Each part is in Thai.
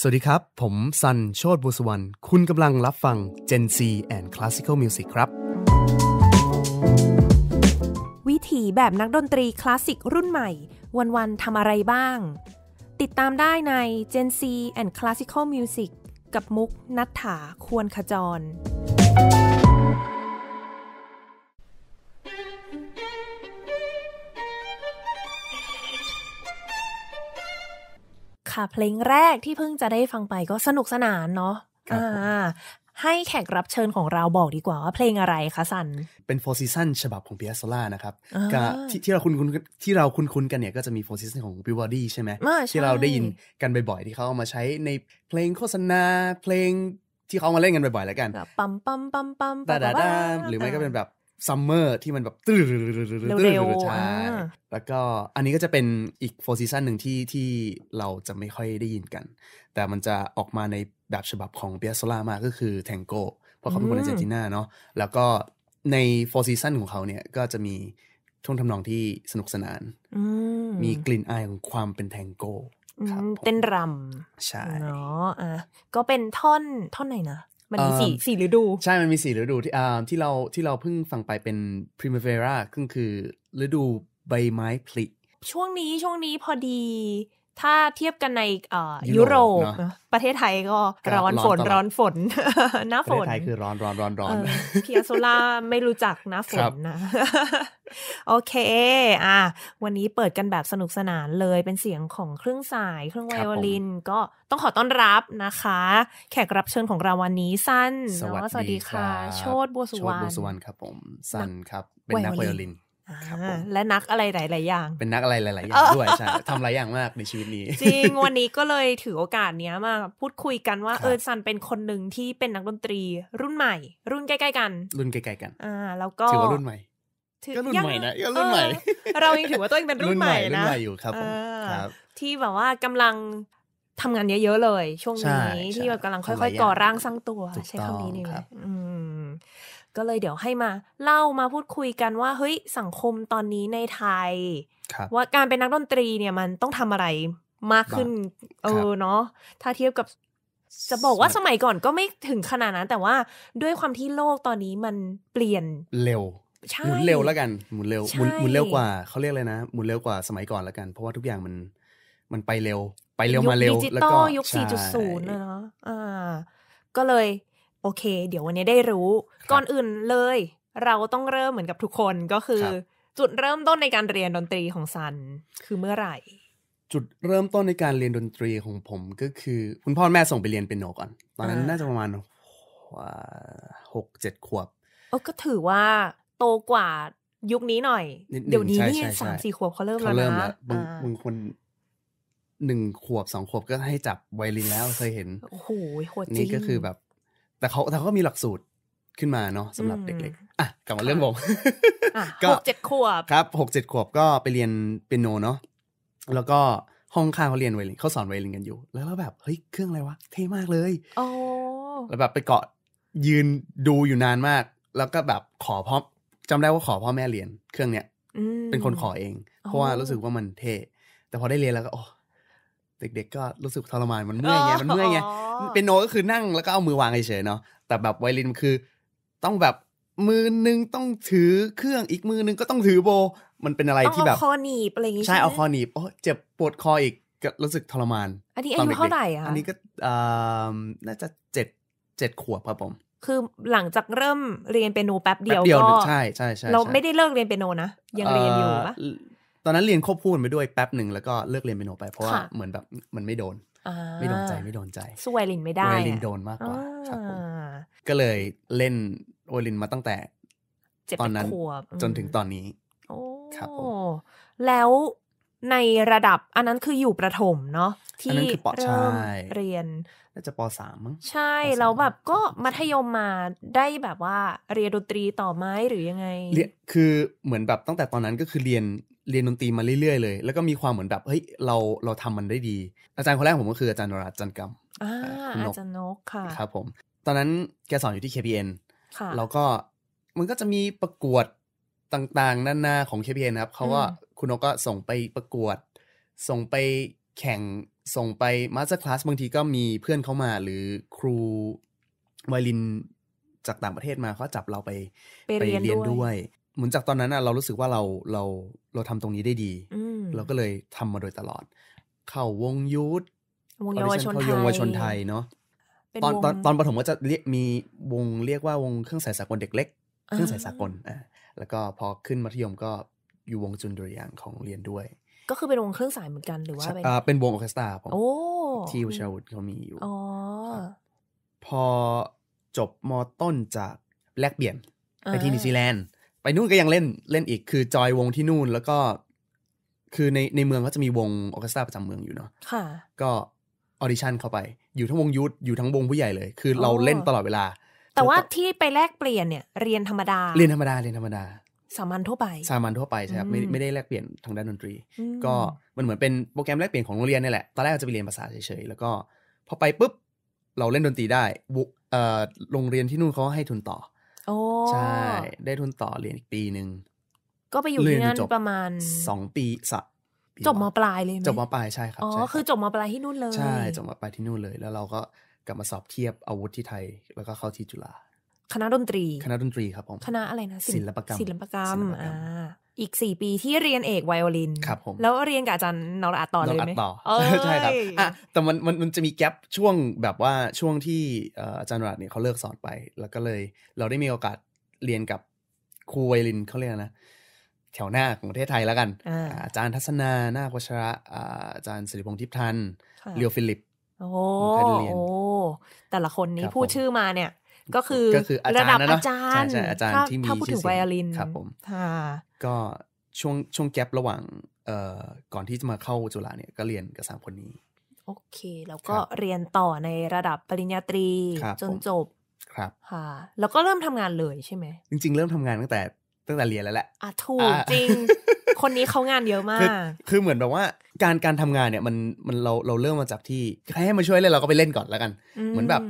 สวัสดีครับ ผม ซันโชตบุษวรรณคุณกำลังรับฟัง Gen C and Classical Music ครับ วิถีแบบนักดนตรี คลาสสิกรุ่นใหม่ วันๆทำอะไรบ้าง ติดตามได้ใน Gen C and Classical Music กับมุกนัฐถาควรขจรค่ะเพลงแรกที่เพิ่งจะได้ฟังไปก็สนุกสนานเนาะอ่าให้แขกรับเชิญของเราบอกดีกว่าว่าเพลงอะไรคะสัน เป็น Four Season ฉบับของเปียโซล่านะครับกทที่เราคุ้นที่เราคุ้นคุ้นกันเนี่ยก็จะมี Four Season ของ b i l b o r d ใช่ไหมที่เราได้ยินกันบ่อยๆ ที่เขาเอามาใช้ในเพลงโฆษณา เพลงที่เขามาเล่นกันบ่อยๆแล้วกัน ปั๊มปั๊มปั๊มปั๊มดาดาดาหรือไม่ก็เป็นแบบซัมเมอร์ที่มันแบบตื้อเร็วใช่แล้วก็อันนี้ก็จะเป็นอีกโฟร์ซีซั่นหนึ่งที่ที่เราจะไม่ค่อยได้ยินกัน แต่มันจะออกมาในแบบฉบับของเปียโซล่ามาก็คือแทงโก้เพราะเขาเป็นคนอาร์เจนตินาเนาะแล้วก็ในโฟร์ซีซั่นของเขาเนี่ย ก็จะมีช่วงทำนองที่สนุกสนาน มีกลิ่นอายของความเป็นแทงโก้เต้นรำใช่เนาะอ่ะก็เป็นท่อนท่อนไหนนะมันมีสี่สี่ฤดู ใช่มันมีสี่ฤดูที่อ่าที่เราที่เราเพิ่งฟังไปเป็น primavera ก็คือฤดูใบไม้ผลิช่วงนี้ช่วงนี้พอดีถ้าเทียบกันในยุโรป ประเทศไทยก็ร้อนฝนร้อนฝนหน้าฝน ประเทศไทยคือร้อนร้อนร้อนร้อนเพียโซล่าไม่รู้จักหน้าฝนนะ โอเค อ่ะวันนี้เปิดกันแบบสนุกสนานเลยเป็นเสียงของเครื่องสาย เครื่องไวโอลินก็ต้องขอต้อนรับนะคะ แขกรับเชิญของเราวันนี้สั้นสวัสดีค่ะ โชดบัวสุวรรณครับผม สั้นครับเป็นนักไวโอลินและนักอะไรหลาย ๆ อย่าง เป็นนักอะไรหลาย ๆ อย่างด้วยใช่ทำหลายอย่างมากในชีวิตนี้จริงวันนี้ก็เลยถือโอกาสเนี้ยมา พูดคุยกันว่าเออซันเป็นคนหนึ่งที่เป็นนักดนตรีรุ่นใหม่ รุ่นใกล้ ๆ กัน รุ่นใกล้ ๆ กัน อ่าแล้วก็ถือว่ารุ่นใหม่ก็รุ่นใหม่นะก็รุ่นใหม่เรายังถือว่าตัวเองเป็นรุ่นใหม่นะรุ่นใหม่อยู่ครับครับที่แบบว่ากำลังทำงานเยอะ ๆ เลย ช่วง นี้ที่แบบกำลังค่อย ๆ ก่อร่างสร้างตัว ใช้คำนี้นี่แหลก็เลยเดี๋ยวให้มา เล่ามาพูดคุยกันว่าเฮ้ยสังคมตอนนี้ในไทย ว่าการเป็นนักดนตรีเนี่ยมันต้องทำอะไรมากขึ้น เออเนาะถ้าเทียบกับจะบอกว่าสมัยก่อนก็ไม่ถึงขนาดนั้น แต่ว่าด้วยความที่โลกตอนนี้มันเปลี่ยน เร็ว หมุนเร็วแล้วกันหมุนเร็ว หมุนเร็วกว่าเขาเรียกเลยนะหมุนเร็วกว่าสมัยก่อนแล้วกัน เพราะว่าทุกอย่างมัน มันไปเร็ว ไปเร็วมาเร็วแล้วก็ยุคสี่จุดศูนย์เนาะอ่าก็เลยโอเคเดี๋ยววันนี้ได้รู้ ก่อนอื่นเลย เราต้องเริ่มเหมือนกับทุกคนก็คือ จุดเริ่มต้นในการเรียนดนตรีของซันคือเมื่อไหร่ จุดเริ่มต้นในการเรียนดนตรีของผม ก็คือคุณพ่อแม่ส่งไปเรียนเปียโนก่อน ตอนนั้นน่าจะประมาณหกเจ็ดขวบเออก็ถือว่าโตกว่ายุคนี้หน่อย เดี๋ยวนี้นี่สามสี่ขวบเขาเริ่มแล้วนะบางบางคนหนึ่งขวบสองขวบก็ให้จับไวลินแล้วเคยเห็นโอ้โหโหดจริงนี่ก็คือแบบแต่เขาแต่เขาก็มีหลักสูตรขึ้นมาเนาะสำหรับเด็ก ๆ อ่ะกลับมาเรื่องวงก็หกเจ็ดขวบ ครับ หกเจ็ดขวบก็ไปเรียนเปียโนเนาะ แล้วก็ห้องข้างเขาเรียนไวลินเขาสอนไวลินกันอยู่ แล้วเราแบบเฮ้ยเครื่องอะไรวะเท่มากเลยโอ้แล้วแบบไปเกาะยืนดูอยู่นานมาก แล้วก็แบบขอพ่อจำได้ว่าขอพ่อแม่เรียน เครื่องเนี้ยเป็นคนขอเอง เพราะว่ารู้สึกว่ามันเท่ แต่พอได้เรียนแล้วก็โอ้เด็กๆก็รู้สึกทรมานมันเมื่อยไงมันเมื่อยไงเป็นโนก็คือนั่งแล้วก็เอามือวางเฉยๆเนาะแต่แบบไวลินคือต้องแบบมือนึงต้องถือเครื่องอีกมือนึงก็ต้องถือโบมันเป็นอะไรที่แบบคอหนีบอะไรอย่างงี้ใช่เอาคอหนีบโอ้เจ็บปวดคออีกก็รู้สึกทรมาน อันนี้อายุเท่าไหร่อ่ะอันนี้ก็น่าจะเจ็ดเจ็ดขวบครับผม คือหลังจากเริ่มเรียนเปียโนแป๊บเดียวก็ใช่ใช่ใช่เราไม่ได้เลิกเรียนเปียโนนะ ยังเรียนอยู่ปะตอนนั้นเรียนควบคู่กันไปด้วยแป๊บหนึ่งแล้วก็เลิกเรียนเปีโนไปเพราะว่าเหมือนแบบมันไม่โดนไม่โดนใจไม่โดนใจสู้ไวลินไม่ได้ไวลินโดนมากกว่าครับผมก็เลยเล่นไวลินมาตั้งแต่ ตอนนั้นจนถึงตอนนี้ครับผมแล้วในระดับอันนั้นคืออยู่ประถมเนาะที่เริ่มเรียนน่าจะปสามมั้งใช่แล้วแบบก็มัธยมมาได้แบบว่าเรียนดนตรีต่อไหมหรือยังไงคือเหมือนแบบตั้งแต่ตอนนั้นก็คือเรียนเรียนดนตรีมาเรื่อย ๆ เลย แล้วก็มีความเหมือนแบบ เฮ้ย เราเราทำมันได้ดี อาจารย์คนแรกผมก็คืออาจารย์นราจันกรรมอาจารย์นกค่ะครับผมตอนนั้นแกสอนอยู่ที่ KPN แล้วก็มันก็จะมีประกวดต่างๆนานาของ KPN นะครับเขาก็คุณนกก็ส่งไปประกวด ส่งไปแข่งส่งไปมาสเตอร์คลาสบางทีก็มีเพื่อนเขามาหรือครูไวลินจากต่างประเทศมาเขาจับเราไปไปเรียนด้วยเหมือนจากตอนนั้นอะเรารู้สึกว่าเราเราเราทำตรงนี้ได้ดีเราก็เลยทำมาโดยตลอด เข้าวงยุทธวงเยาวชนไทยเานนาะตอนตอนตอนปฐมก็จะเรียกมีวงเรียกว่าวงเครื่องสายสากลเด็กเล็กเครื่องสายสากลอ่าแล้วก็พอขึ้นมัธยมก็อยู่วงจุนดุริยางของเรียนด้วย ก็คือเป็นวงเครื่องสายเหมือนกันหรือว่า เป็นเป็นวงออเคสตราผมที่วชาวุฒิเขามีอยู่พอจบมต้นจากแลกเปลี่ยนไปที่นิวซีแลนด์ไปนู่นก็ยังเล่นเล่นอีกคือจอยวงที่นู่น แล้วก็คือในในเมืองก็จะมีวงออเคสตราประจำเมืองอยู่เนาะค่ะก็ออดิชั่นเข้าไปอยู่ทั้งวงยุทธอยู่ทั้งวงผู้ใหญ่เลย คือเราเล่นตลอดเวลา แต่ว่าที่ไปแลกเปลี่ยนเนี่ยเรียนธรรมดาเรียนธรรมดาเรียนธรรมดา สามัญทั่วไปสามัญทั่วไปใช่ครับ ไม่ไม่ได้แลกเปลี่ยนทางด้านดนตรี ก็มันเหมือนเป็นโปรแกรมแลกเปลี่ยนของโรงเรียนนี่แหละตอนแรกเราจะไปเรียนภาษาเฉยๆแล้วก็ พอไปปุ๊บเราเล่นดนตรีได้โรงเรียนที่นู่นเขาให้ทุนต่อโอ้ใช่ ได้ทุนต่อเรียนอีกปีหนึ่งก็ไปอยู่ที่นั่นประมาณสองปีสักจบมาปลายเลยจบมาปลายใช่ครับอ๋อ คือจบมาปลายที่นู่นเลย ใช่จบมาปลายที่นู่นเลย แล้วเราก็กลับมาสอบเทียบอาวุธที่ไทยแล้วก็เข้าที่จุฬาคณะดนตรี คณะดนตรีครับผมคณะอะไรนะศิลปกรรมศิลปกรรมอ่าอีกสี่ปีที่เรียนเอกไวโอลิน ครับผมแล้วเรียนกับอาจารย์นรอัตต่อเลยไหมต่อใช่ครับอ่ะแต่มันมันมันจะมีแกลบช่วงแบบว่าช่วงที่อาจารย์นรอัตเนี่ยเขาเลิกสอนไป แล้วก็เลย เราได้มีโอกาสเรียนกับครูไวโอลินเขาเรียกนะ แถวหน้าของประเทศไทยแล้วกันอาจารย์ทัศนาหน้าวัชระอาจารย์สิริพงษ์ทิพทันเรียวฟิลิป โอ้แต่ละคนนี้พูดชื่อมาเนี่ยก็คือก็คืออาจารย์นะเนาะใช่อาจารย์ที่มีถ้่พูดถึงไวโอลินครับผมก็ช่วงช่วงแกลบระหว่างเอ่อก่อนที่จะมาเข้าจุฬาเนี่ยก็เรียนกับสามคนนี้ โอเค แล้วก็เรียนต่อในระดับปริญญาตรีจนจบครับค่ะ แล้วก็เริ่มทำงานเลยใช่ไหมจริงๆ เริ่มทำงานตั้งแต่ตั้งแต่ เรียนแล้วแหละอ่ะถูกจริงคนนี้เขางานเยอะมากคือเหมือนแบบว่าการการทำงานเนี่ยมันมันเราเราเริ่มมาจากที่ใครให้มาช่วยเล่นเราก็ไปเล่นก่อนแล้วกัน เหมือนแบบ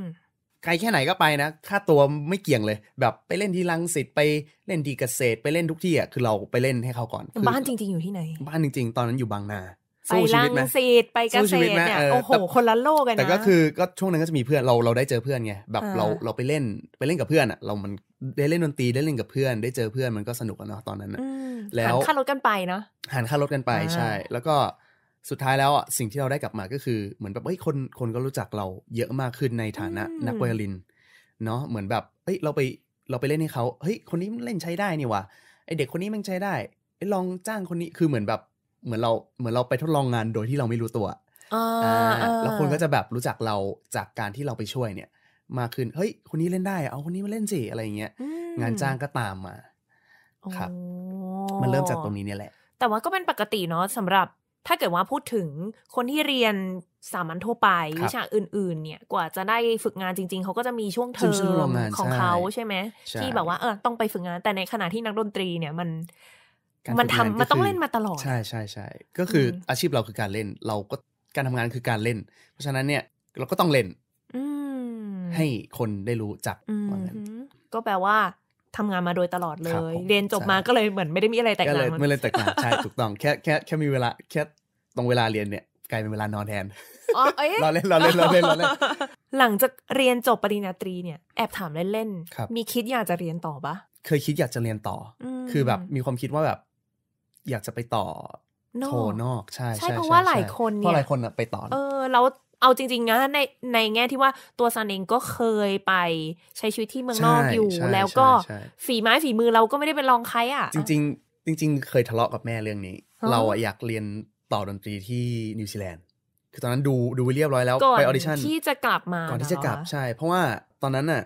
ไกลแค่ไหนก็ไปนะค่าตัวไม่เกี่ยงเลย แบบไปเล่นที่ลังสิตไปเล่นดีเกษตรไปเล่นทุกที่อ่ะคือเราไปเล่นให้เขาก่อนบ้านจริงๆอยู่ที่ไหน บ้านจริงๆตอนนั้นอยู่บางนา ไปลังสิตไปเกษตรเนี่ยโอ้โหคนละโลกกันนะ แต่ก็คือก็ช่วงนั้นก็จะมีเพื่อน เราเราได้เจอเพื่อนไงแบบเราเราไปเล่นไปเล่นกับเพื่อนอ่ะ เรามันได้เล่นดนตรีได้เล่นกับเพื่อน ได้เจอเพื่อนมันก็สนุกอะเนาะตอนนั้น แล้วหันค่ารถกันไปเนาะหันค่ารถกันไปใช่ แล้วก็สุดท้ายแล้วอ่ะสิ่งที่เราได้กลับมาก็คือ เหมือนแบบเฮ้ยคนคนก็รู้จักเราเยอะมากขึ้นในฐานะนักไวโอลินเนาะเหมือนแบบเฮ้ยเราไปเราไปเล่นให้เขาเฮ้ยคนนี้เล่นใช้ได้นี่วะไอเด็กคนนี้มันใช้ได้ไอลองจ้างคนนี้คือเหมือนแบบ เหมือนเราเหมือนเราไปทดลองงานโดยที่เราไม่รู้ตัวแล้วคนก็จะแบบรู้จักเราจากการที่เราไปช่วยเนี่ย มาขึ้น เฮ้ย คนนี้เล่นได้ เอาคนนี้มาเล่นสิอะไรเงี้ยงานจ้างก็ตามมาครับมันเริ่มจากตรงนี้เนี่ยแหละแต่ว่าก็เป็นปกติเนาะสำหรับถ้าเกิดว่าพูดถึงคนที่เรียนสามัญทั่วไปวิชาอื่นๆ เนี่ย กว่าจะได้ฝึกงานจริงๆ เขาก็จะมีช่วงเทอมของเขาใช่ไหม ที่แบบว่าเออต้องไปฝึกงาน แต่ในขณะที่นักดนตรีเนี่ยมัน มันทำมันต้องเล่นมาตลอด ใช่ใช่ใช่ ก็คืออาชีพเราคือการเล่น เราก็การทำงานคือการเล่น เพราะฉะนั้นเนี่ยเราก็ต้องเล่นให้คนได้รู้จักาั้นก็แปลว่าทำงานมาโดยตลอดเลย เรียนจบมาก็เลยเหมือนไม่ได้มีอะไรแตกต่างไม่เลยแตกต่างใช่ถูกต้องแค่แค่แค่มีเวลาแค่ตรงเวลาเรียนเนี่ย กลายเป็นเวลานอนแทนรอเล่นรอเล่นรอเล่นรอเล่นหลังจากเรียนจบปริญญาตรีเนี่ยแอบถามเล่นๆมีคิดอยากจะเรียนต่อปะเคยคิดอยากจะเรียนต่อคือแบบมีความคิดว่าแบบ อยากจะไปต่อโทนอกใช่ใช่เพราะว่าหลายคนเนี่ยเพราะหลายคนอะไปต่อเออแล้วเอาจริงๆนะในในแง่ที่ว่าตัวซันเองก็เคยไปใช้ชีวิตที่เมืองนอกอยู่ แล้วก็ฝีไม้ฝีมือเราก็ไม่ได้เป็นรองใครอ่ะ จริงๆจริงๆ เคยทะเลาะกับแม่เรื่องนี้ เราอยากเรียนต่อดนตรีที่นิวซีแลนด์คือตอนนั้นดูดูเรียบร้อยแล้วไปออดิชั่นที่จะกลับมา ก่อนที่จะกลับใช่ เพราะว่าตอนนั้นอ่ะ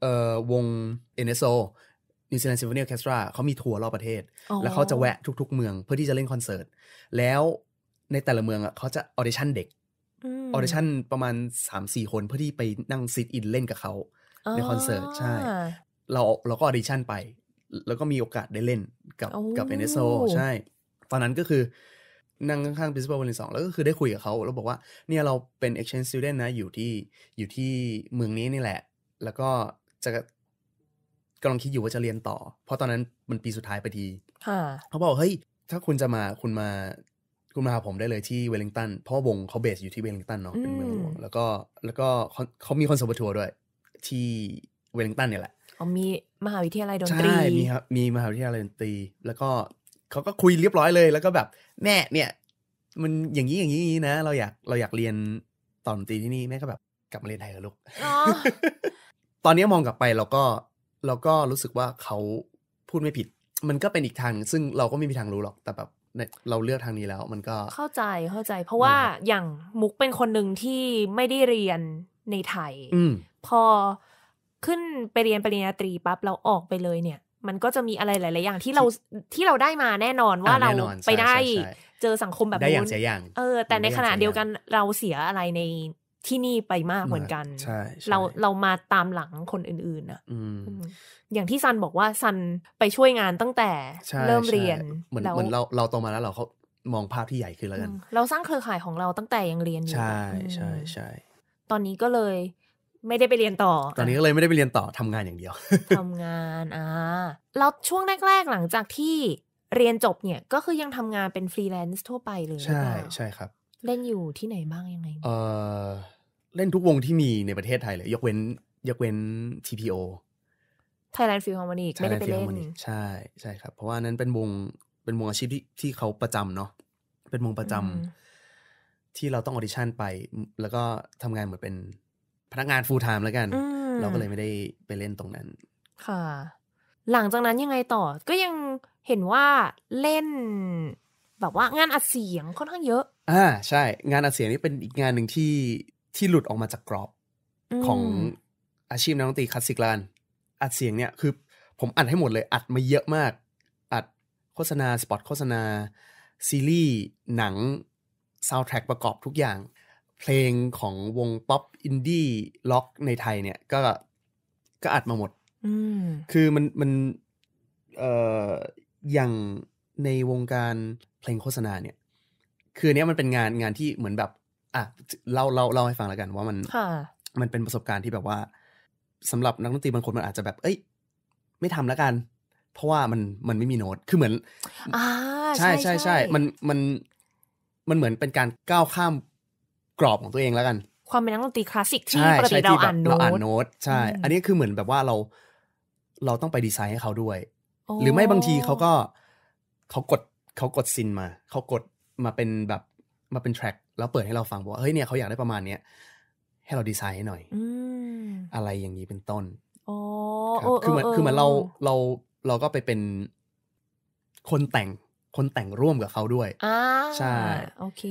เอ่อวง NSO นิวซีแลนด์ซิมโฟนีออเคสตราเขามีทัวร์รอบประเทศ แล้วเขาจะแวะทุกๆเมืองเพื่อที่จะเล่นคอนเสิร์ตแล้วในแต่ละเมืองอ่ะเขาจะออเดชั่นเด็กออเดชั่นประมาณ3่คนเพื่อที่ไปนั่งซิดอินเล่นกับเขาในคอนเสิร์ต ใช่ เราเราก็ออเดชั่นไป แล้วก็มีโอกาสได้เล่นกับกับเอเนโซใช่ตอนนั้นก็คือ นั่งข้างๆ principal วันที่สองแล้วก็คือได้คุยกับเขาแล้วบอกว่าเนี่ยเราเป็น exchange student นะอยู่ที่อยู่ที่เมืองนี้นี่แหละ แล้วก็จะกำลังคิดอยู่ว่าจะเรียนต่อ เพราะตอนนั้นมันปีสุดท้ายพอดีเขาบอกเฮ้ยถ้าคุณจะมาคุณมาคุณมาหาผมได้เลยที่เวลลิงตันเพราะวงเขาเบสอยู่ที่เวลลิงตันเนาะเป็นเมืองหลวงแล้วก็แล้วก็เขามีคอนเสิร์ตทัวร์ด้วยที่เวลลิงตันเนี่ยแหละอ๋อมีมหาวิทยาลัยดนตรีใช่มีครับมีมหาวิทยาลัยดนตรีแล้วก็เขาก็คุยเรียบร้อยเลยแล้วก็แบบ แม่ เนี่ย มันอย่างนี้อย่างนี้นะ เราอยากเราอยากเรียนตอนดนตรีที่นี่แม่ก็แบบ กลับมาเรียนไทยเถอลูกตอนนี้มองกลับไปเราก็เราก็รู้สึกว่าเขาพูดไม่ผิด มันก็เป็นอีกทาง ซึ่งเราก็ไม่มีทางรู้หรอกแต่แบบเราเลือกทางนี้แล้วมันก็เข้าใจเข้าใจ เพราะว่าอย่างมุกเป็นคนหนึ่งที่ไม่ได้เรียนในไทยอพอขึ้นไปเรียนปริญญาตรีปั๊บเราออกไปเลยเนี่ย มันก็จะมีอะไรหลาย ๆ อย่าง ที่เราที่เราได้มาแน่นอนว่าเราไปได้ เจอสังคมแบบนี้ได้อย่างเสียอย่างเออแต่ในขณะเดียวกันเราเสียอะไรในที่นี่ไปมากเหมือนกัน เราเรามาตามหลังคนอื่นๆนะอย่างที่ซันบอกว่าซันไปช่วยงานตั้งแต่ เริ่มเรียน เหมือนเหมือนเราเราโตมาแล้วเราเขามองภาพที่ใหญ่ขึ้นแล้วกันเราสร้างเครือข่ายของเราตั้งแต่ยังเรียนอยู่ใช่ใช่ใช่ตอนนี้ก็เลย ไม่ได้ไปเรียนต่อ ตอนนี้ก็เลยไม่ได้ไปเรียนต่อทำงานอย่างเดียวทำงานอ่าแล้วช่วงแรก ๆหลังจากที่เรียนจบเนี่ยก็คือยังทำงานเป็นฟรีแลนซ์ทั่วไปเลย ใช่ใช่ครับเล่นอยู่ที่ไหนบ้าง ยังไง เออเล่นทุกวงที่มีในประเทศไทยเลย ยกเว้น ยกเว้น TPO Thailand Feel Harmonic ไม่ได้ไปเล่น ใช่ใช่ครับ เพราะว่านั้นเป็นวงเป็นวงอาชีพที่ ที่เขาประจำเนาะเป็นวงประจำที่เราต้องออดิชั่นไป แล้วก็ทำงานเหมือนเป็นพนักงานฟูลไทม์แล้วกัน เราก็เลยไม่ได้ไปเล่นตรงนั้น ค่ะ หลังจากนั้นยังไงต่อ ก็ยังเห็นว่าเล่นแบบว่างานอัดเสียงค่อนข้างเยอะอ่า ใช่ งานอัดเสียงนี่เป็นอีกงานหนึ่งที่ที่หลุดออกมาจากกรอบของอาชีพนักดนตรีคลาสสิกลานอัดเสียงเนี่ยคือผมอัดให้หมดเลย อัดมาเยอะมากอัดโฆษณาสปอตโฆษณาซีรีส์หนังซาวด์แทร็กประกอบทุกอย่างเพลงของวงป๊อปอินดี้ล็อกในไทยเนี่ยก็ก็อัดมาหมดคือมันมันเอ่ออย่างในวงการเพลงโฆษณาเนี่ยคือเนี้ยมันเป็นงานงานที่เหมือนแบบอ่ะเล่าเล่าเล่าให้ฟังแล้วกัน ว่ามันมันเป็นประสบการณ์ที่แบบว่า สำหรับนักดนตรีบางคนมันอาจจะแบบ เอ้ย ไม่ทำแล้วกัน เพราะว่ามันมันไม่มีโน้ต คือเหมือนอใช่ใช่ใช่มันมันมันเหมือนเป็นการก้าวข้ามกรอบของตัวเองแล้วกัน ความเป็นนักดนตรีคลาสสิกที่ปกติเราอ่านโน้ตเราอ่านโน้ตใช่ อันนี้คือเหมือนแบบว่าเราเราต้องไปดีไซน์ให้เขาด้วย หรือไม่บางทีเขาก็เขากดเขากดซินมาเขากดมาเป็นแบบมาเป็นแทร็กแล้วเปิดให้เราฟังบอกว่าเฮ้ยเนี่ยเขาอยากได้ประมาณเนี้ยให้เราดีไซน์ให้หน่อยอะไรอย่างนี้เป็นต้นคือเหมือนคือเหมือนเราเราเราก็ไปเป็น คนแต่งคนแต่งร่วมกับเขาด้วยใช่โอเค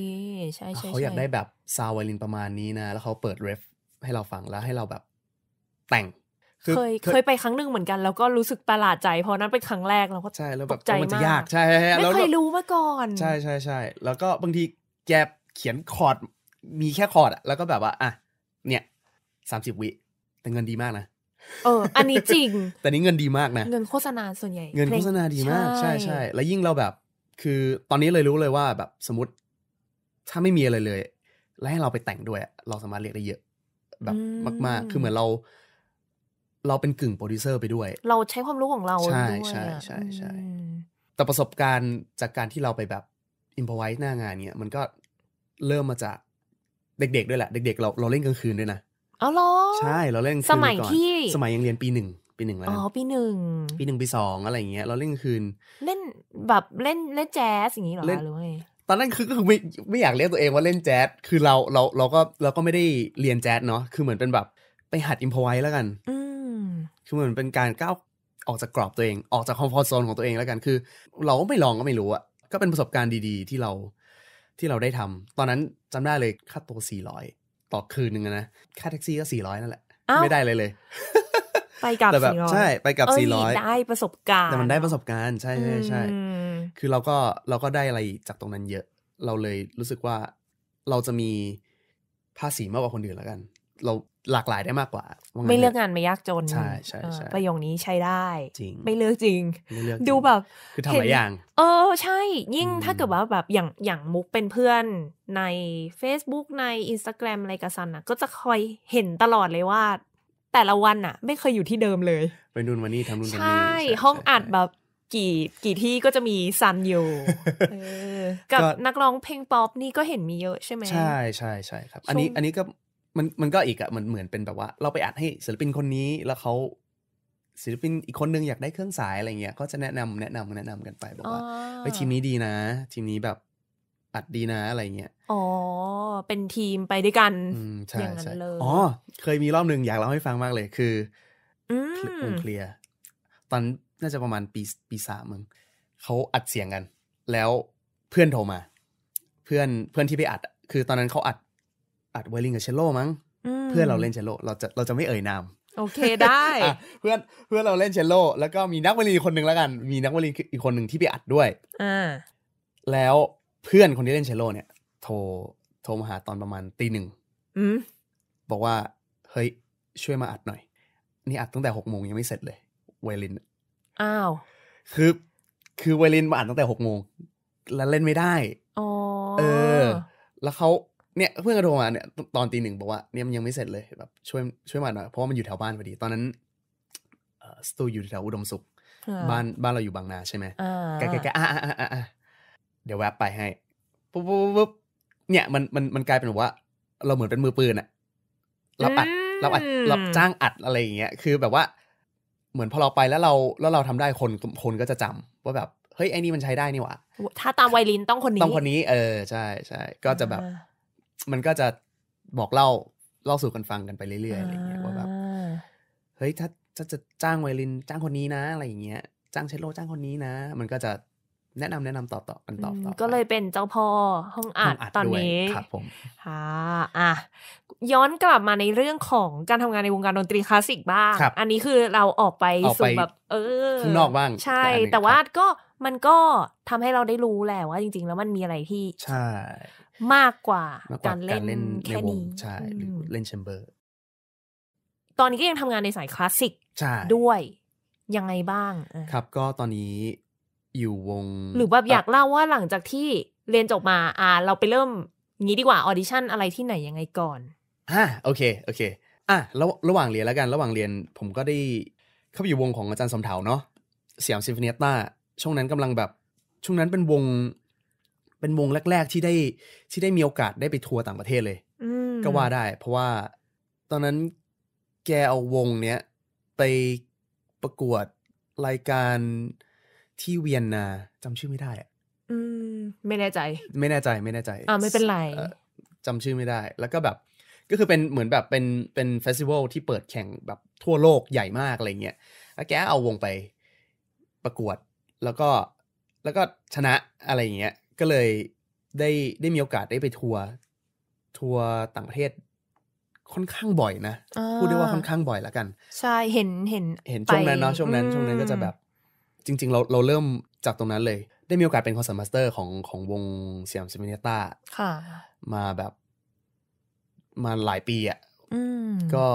ใช่ใช่เขาอยากได้แบบซาวไวลินประมาณนี้นะ แล้วเขาเปิดเรฟให้เราฟังแล้ว ให้เราแบบแต่งเคยเคยไปครั้งหนึ่งเหมือนกันแล้วก็รู้สึกประหลาดใจเพราะนั้นเป็นครั้งแรกเราก็ใช่แล้วแบบใจมันจะยากใช่ใช่ไม่เคยรู้มาก่อน ใช่ใช่ใช่แล้วก็บางทีแกเขียนคอร์ดมีแค่คอร์ดอะแล้วก็แบบว่าอ่ะเนี่ยสามสิบวิแต่เงินดีมากนะเอออันนี้จริง แต่นี้เงินดีมากนะเงินโฆษณาส่วนใหญ่ เงินโฆษณาดีมากใช่ใช่แล้วยิ่งเราแบบ คือตอนนี้เลยรู้เลยว่าแบบสมมติถ้าไม่มีอะไรเลย แล้วให้เราไปแต่งด้วย เราสามารถเรียกได้เยอะ แบบมากๆคือเหมือนเราเราเป็นกึ่งโปรดิวเซอร์ไปด้วย เราใช้ความรู้ของเราใช่ใช่ใช่ใช่แต่ประสบการณ์จากการที่เราไปแบบอินพอไว์หน้างานเนี่ย มันก็เริ่มมาจากเด็กๆด้วยแหละ เด็ก ๆ เราเราเล่นกลางคืนด้วยนะอ๋อหรอใช่ เราเล่นสมัยที่สมัยยังเรียนปีหนึ่ง ปีหนึ่งแล้วอ๋อ ปีหนึ่งปีหนึ่งปีสองอะไรอย่างเงี้ยเราเล่นกลางคืน เล่นแบบเล่นเล่นแจ๊สอย่างนี้หรอหรือไงตอนนั้นคือก็คือไม่ไม่อยากเรียกตัวเองว่าเล่นแจ๊ส คือเราเราเราก็เราก็ไม่ได้เรียนแจ๊สเนาะ คือเหมือนเป็นแบบไปหัดอิมพอไว์แล้วกันคือเหมือนเป็นการก้าวออกจากกรอบตัวเอง ออกจากคอมฟอร์ทโซนของตัวเองแล้วกัน คือ เราก็ไม่ลองก็ไม่รู้อะก็เป็นประสบการณ์ดี ๆ ที่เราที่เราได้ทำ ตอนนั้นจำได้เลยค่าตัว400 ต่อคืนหนึ่งนะ ค่าแท็กซี่ก็ 400 นั่นแหละ ไม่ได้เลยเลย ไปกับแบบใช่ไปกับ400ได้ประสบการณ์แต่มันได้ประสบการณ์ใช่ใช่ใช่คือเราก็เราก็ได้อะไรจากตรงนั้นเยอะเราเลยรู้สึกว่าเราจะมีภาษีมากกว่าคนอื่นแล้วกันเราหลากหลายได้มากกว่า ไม่เลือกงานไม่ยากจนใช่ใช่ใชประโยคนี้ใช้ได้จริง ไม่เลือกจริง ดูแบบ คือทำหลายอย่าง เออใช่ ยิ่งถ้าเกิดว่าแบบอย่างอย่างมุกเป็นเพื่อนใน Facebook ใน Instagram อะไรกับซันอ่ะก็จะคอยเห็นตลอดเลยว่า แต่ละวันอ่ะ ไม่เคยอยู่ที่เดิมเลย ไปนู่นวันนี้ทำนู่นทำนี่ใช่ ห้องอัดแบบกี่กี่ที่ก็จะมี ซันอยู่กับนักร้องเพลงป๊อปนี่ก็เห็นมีเยอะใช่ไหมใช่ใช่ใช่ครับอันนี้อันนี้ก็มันมันก็อีกอะมันเหมือนเป็นแบบว่า เราไปอัดให้ศิลปินคนนี้แล้วเขาศิลปินอีกคนนึงอยากได้เครื่องสายอะไรเงี้ยก็จะแนะนำแนะนำแนะนำกันไป บอกว่าเฮ้ยทีมนี้ดีนะ ทีมนี้แบบอัดดีนะอะไรเงี้ยอ๋อ เป็นทีมไปด้วยกันอย่างนั้นเลยอ๋อ เคยมีรอบหนึ่งอยากเล่าให้ฟังมากเลยคือวงเคลียร์ตอนน่าจะประมาณปีปีสามมึงเขาอัดเสียงกัน แล้วเพื่อนโทรมา เพื่อนเพื่อนที่ไปอัด คือตอนนั้นเขาอัดัดไวลินกับเชลโลมั้งเพื่อนเราเล่นเชลโลเราจะเราจะไม่เอ่ยนามโอเคได้ เพื่อนเพื่อนเราเล่นเชลโลแล้วก็มีนักไวลนคนหนึ่งแล้วกัน มีนักไวลนอีกคนหนึ่งที่ไปอัดด้วยอแล้วเพื่อนคนที่เล่นเชลโลเนี่ย โทรโทรมาหาตอนประมาณตีหนึ่งบอกว่าเฮ้ยช่วยมาอัดหน่อยนี่อัดตั้งแต่หกโมงยังไม่เสร็จเลยไวลินอ้าว คือ คือไวลินมาอัดตั้งแต่หกโมง แล้วเล่นไม่ได้อเออ แล้วเขาเนี่ยเพื่อนก็โทรมาเนี่ยตอนตีหนึ่งบอกว่า เนี่ยมันยังไม่เสร็จเลยแบบช่วยช่วยมาหน่อยเพราะว่ามันอยู่แถวบ้านพอดีตอนนั้นสตูอยู่แถวอุดมสุขบ้านบ้านเราอยู่บางนาใช่ไหมแกแกแกอ่ะอ่ะอ่ะเดี๋ยวแวะไปให้ปุ๊บปุ๊บปุ๊บเนี่ยมันมันมันกลายเป็นว่า เราเหมือนเป็นมือปืนอะรับอัดรับอัดรับจ้างอัดอะไรอย่างเงี้ยคือแบบว่า เหมือนพอเราไปแล้วเราแล้วเราทำได้คนคนก็จะจำว่าแบบเฮ้ยไอ้นี่มันใช้ได้นี่หว่าถ้าตามไวรินต้องคนนี้ต้องคนนี้ เออใช่ใช่ก็จะแบบมันก็จะบอกเล่าเล่าสู่กันฟังกันไปเรื่อยๆอะไรเงี้ยว่าแบบเฮ้ยถ้าถ้าจะจ้างไวลินจ้างคนนี้นะอะไรอย่างเงี้ยจ้างเชลโลจ้างคนนี้นะมันก็จะแนะนำแนะนำต่อต่อกันต่อต่อก็เลยเป็นเจ้าพ่อห้องอัดตอนนี้ครับผมค่ะอ่ะย้อนกลับมาในเรื่องของการทำงานในวงการดนตรีคลาสสิกบ้าง อันนี้คือเราออกไปสู่แบบ เออข้างนอกบ้าง ใช่ แต่ว่าก็มันก็ทำให้เราได้รู้แหละว่าจริง ๆ แล้วมันมีอะไรที่ ใช่มากกว่าการเล่นแค่นี้ใช่หรือเล่นแชมเบอร์ ตอนนี้ก็ยังทำงานในสายคลาสสิกด้วยยังไงบ้าง ครับก็ตอนนี้อยู่วง หรือแบบอยากเล่าว่าหลังจากที่เรียนจบมาอ่า เราไปเริ่มงี้ดีกว่าออดิชั่นอะไรที่ไหนยังไงก่อนอ่ะโอเคโอเค อ่ะระระหว่างเรียนแล้วกัน ระหว่างเรียนผมก็ได้เข้าไปอยู่วงของอาจารย์สมเถาเนาะเสียมซิมโฟเนียต้าช่วงนั้นกำลังแบบช่วงนั้นเป็นวงเป็นวงแรก ๆ ที่ได้ที่ได้มีโอกาสได้ไปทัวร์ต่างประเทศเลยก็ว่าได้เพราะว่าตอนนั้นแกเอาวงเนี้ยไป ประกวดรายการที่เวียนนาจำชื่อไม่ได้อะืม ไม่แน่ใจ ไม่แน่ใจ ไม่แน่ใจอ่าไม่เป็นไรจำชื่อไม่ได้ แล้วก็แบบ ก็คือเป็นเหมือนแบบเป็นเป็นเฟสติวัลที่เปิดแข่งแบบทั่วโลกใหญ่มากอะไรเงี้ยแล้วแกเอาวงไป ประกวดแล้วก็แล้วก็ชนะอะไรอย่างเงี้ยก็เลยได้ได้มีโอกาสได้ไปทัวร์ทัวร์ต่างประเทศค่อนข้างบ่อยนะพูดได้ว่าค่อนข้างบ่อยละกันใช่เห็นเห็นเห็นช่วงนั้นเนาะช่วงนั้นช่วงนั้นก็จะแบบจริงๆเราเราเริ่มจากตรงนั้นเลย ได้มีโอกาสเป็นคอนเสิร์ตมาสเตอร์ ของของวงเซียมซิมเนต้ามาแบบมาหลายปีอะ่ะก็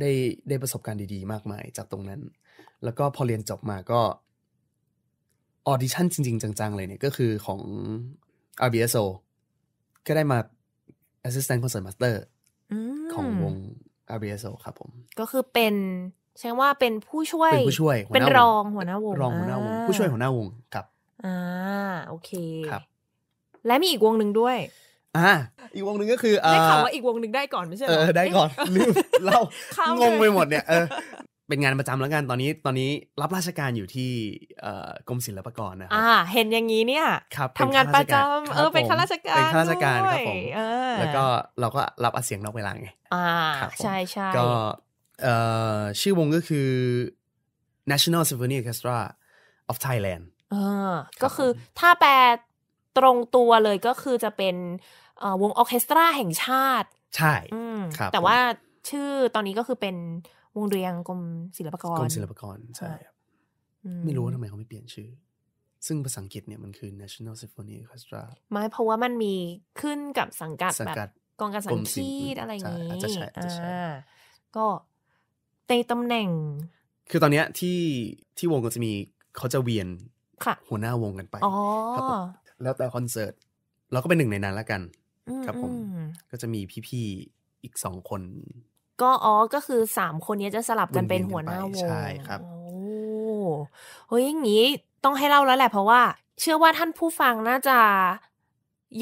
ได้ได้ประสบการณ์ดี ๆ มากมายจากตรงนั้น แล้วก็พอเรียนจบมาก็ออดิชั่นจริง ๆ จังๆเลยเนี่ยก็คือของ RBSO ก็ได้มา Assistant Concert Master ของวง RBSO ครับผม ก็คือเป็นใช่ว่าเป็นผู้ช่วยเป็นผู้ช่วย เป็นรองหัวหน้าวงรองหัวหน้าวงผู้ช่วยหัวหน้าวงครับอ่าโอเคครับ และมีอีกวงหนึ่งด้วยอ่าอีกวงหนึ่งก็คือได้ข่าวว่าอีกวงหนึ่งได้ก่อนไม่ใช่เหรอได้ก่อนลืมเล่างงไปหมดเนี่ย เออเป็นงานประจำแล้วกันตอนนี้ตอนนี้รับราชการอยู่ที่กรมศิลปากรนะครับอ่าเห็นอย่างนี้เนี่ยครับทำงานประจำเออเป็นข้าราชการเป็นข้าราชการครับผม แล้วก็ เราก็รับอาเสียงนอกเวลาไง อ่าใช่ใช่ก็ เอ่อ ชื่อวงก็คือ National Symphony Orchestra of Thailand อก็คือถ้าแปลตรงตัวเลยก็คือจะเป็นวงออเคสตราแห่งชาติ ใช่ครับแต่ว่าชื่อตอนนี้ก็คือเป็นวงเรียงกรมศิลปากรกรมศิลปากรใช่ครับไม่รู้ว่าทำไมเขาไม่เปลี่ยนชื่อ ซึ่งภาษาอังกฤษเนี่ยมันคือ National Symphony Orchestra ไม่เพราะว่ามันมีขึ้นกับสังกัดแบบ กองการสังกีดอะไรอย่างนี้อ่าก็ในตำแหน่ง คือตอนเนี้ยที่ที่วงก็จะมีเขาจะเวียน หัวหน้าวงกันไปอแล้วแต่คอนเสิร์ตเราก็เป็นหนึ่งในนั้นละกัน ครับผมก็จะมีพี่ๆอีกสองคนก็อ๋อก็คือสามคนนี้จะสลับกันเป็นหัวหน้าวงใช่ครับโอ้โหอย่างนี้ต้องให้เล่าแล้วแหละเพราะว่า เชื่อว่าท่านผู้ฟังน่าจะ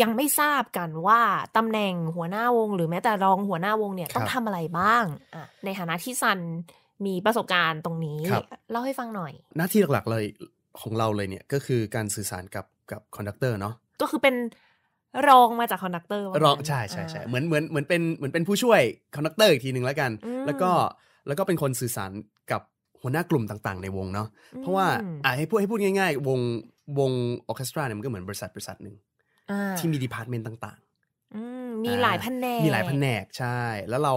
ยังไม่ทราบกันว่าตำแหน่งหัวหน้าวง หรือแม้แต่รองหัวหน้าวงเนี่ยต้องทำอะไรบ้างในฐานะที่ซันมีประสบการณ์ตรงนี้เล่าให้ฟังหน่อย หน้าที่หลักๆเลยของเราเลยเนี่ยก็คือการสื่อสารกับกับคอนดักเตอร์เนาะก็คือเป็นรองมาจากคอนดักเตอร์รองใช่ใช่ใช่เหมือนเหมือนเหมือนเป็นเหมือนเป็นผู้ช่วยคอนดักเตอร์อีกทีหนึ่งแล้วกัน แล้วก็แล้วก็เป็นคนสื่อสารกับหัวหน้ากลุ่มต่างๆ ในวงเนาะเพราะว่าอ่าให้พูดให้พูดง่ายๆ วงวงออเคสตราเนี่ยมันก็เหมือนบริษัทบริษัทหนึ่งที่มีดีพาร์ตเมนต์ต่างๆมีหลายแผนก มีหลายแผนกใช่ แล้วเรา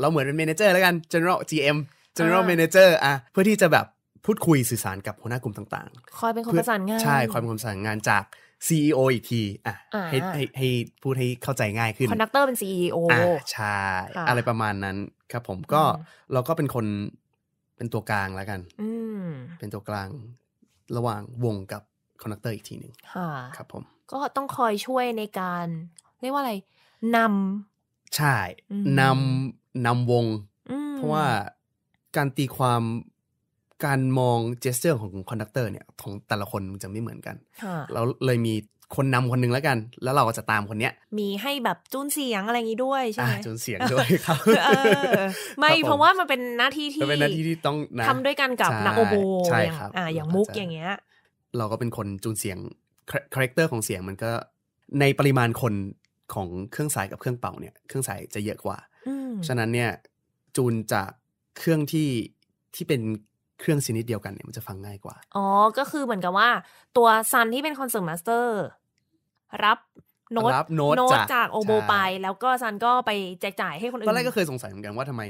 เราเหมือนเป็นเมนเจอร์แล้วกัน general GM general manager อ่ะเพื่อที่จะแบบพูดคุยสื่อสารกับหัวหน้ากลุ่มต่างๆ คอยเป็นคนประสานงาน ใช่คอยเป็นคนประสานงานจาก CEO อีกทีอ่ะให้ให้ให้พูดให้เข้าใจง่ายขึ้นคอนดักเตอร์เป็น CEO อ่าใช่ อะไรประมาณนั้นครับผมก็เราก็เป็นคน เป็นตัวกลางแล้วกัน เป็นตัวกลางระหว่างวงกับคอนดักเตอร์อีกทีหนึ่งครับ ผม ก็ต้องคอยช่วยในการเรียกว่าอะไรนำ ใช่ นำนำวง เพราะว่าการตีความการมองเจสเจอร์ของคอนดักเตอร์เนี่ย ของแต่ละคนจะไม่เหมือนกันเราเลยมีคนนำคนนึงแล้วกัน แล้วเราก็จะตามคนเนี้ย มีให้แบบจูนเสียงอะไรอย่างนี้ด้วยใช่ไหมจูนเสียงด้วยครับไม่เพราะว่ามันเป็นหน้าที่ที่เป็นหน้าที่ที่ต้องทำด้วยกันกับนักโอโบใช่ครับอ่าอย่างมุกอย่างเงี้ยเราก็เป็นคนจูนเสียงคาแรคเตอร์ของเสียงมันก็ ในปริมาณคนของเครื่องสายกับเครื่องเป่าเนี่ยเครื่องสายจะเยอะกว่าฉะนั้นเนี่ยจูนจะเครื่องที่ที่เป็นเครื่องชนิดเดียวกันเนี่ยมันจะฟังง่ายกว่า อ๋อ ก็คือเหมือนกับว่า ตัวซันที่เป็นคอนเสิร์ตมาสเตอร์รับโน้ตรับโน้ตจากโอโบไป แล้วก็ซันก็ไปแจกจ่ายให้คนอื่นตอนแรกก็เคยสงสัยเหมือนกันว่าทำไม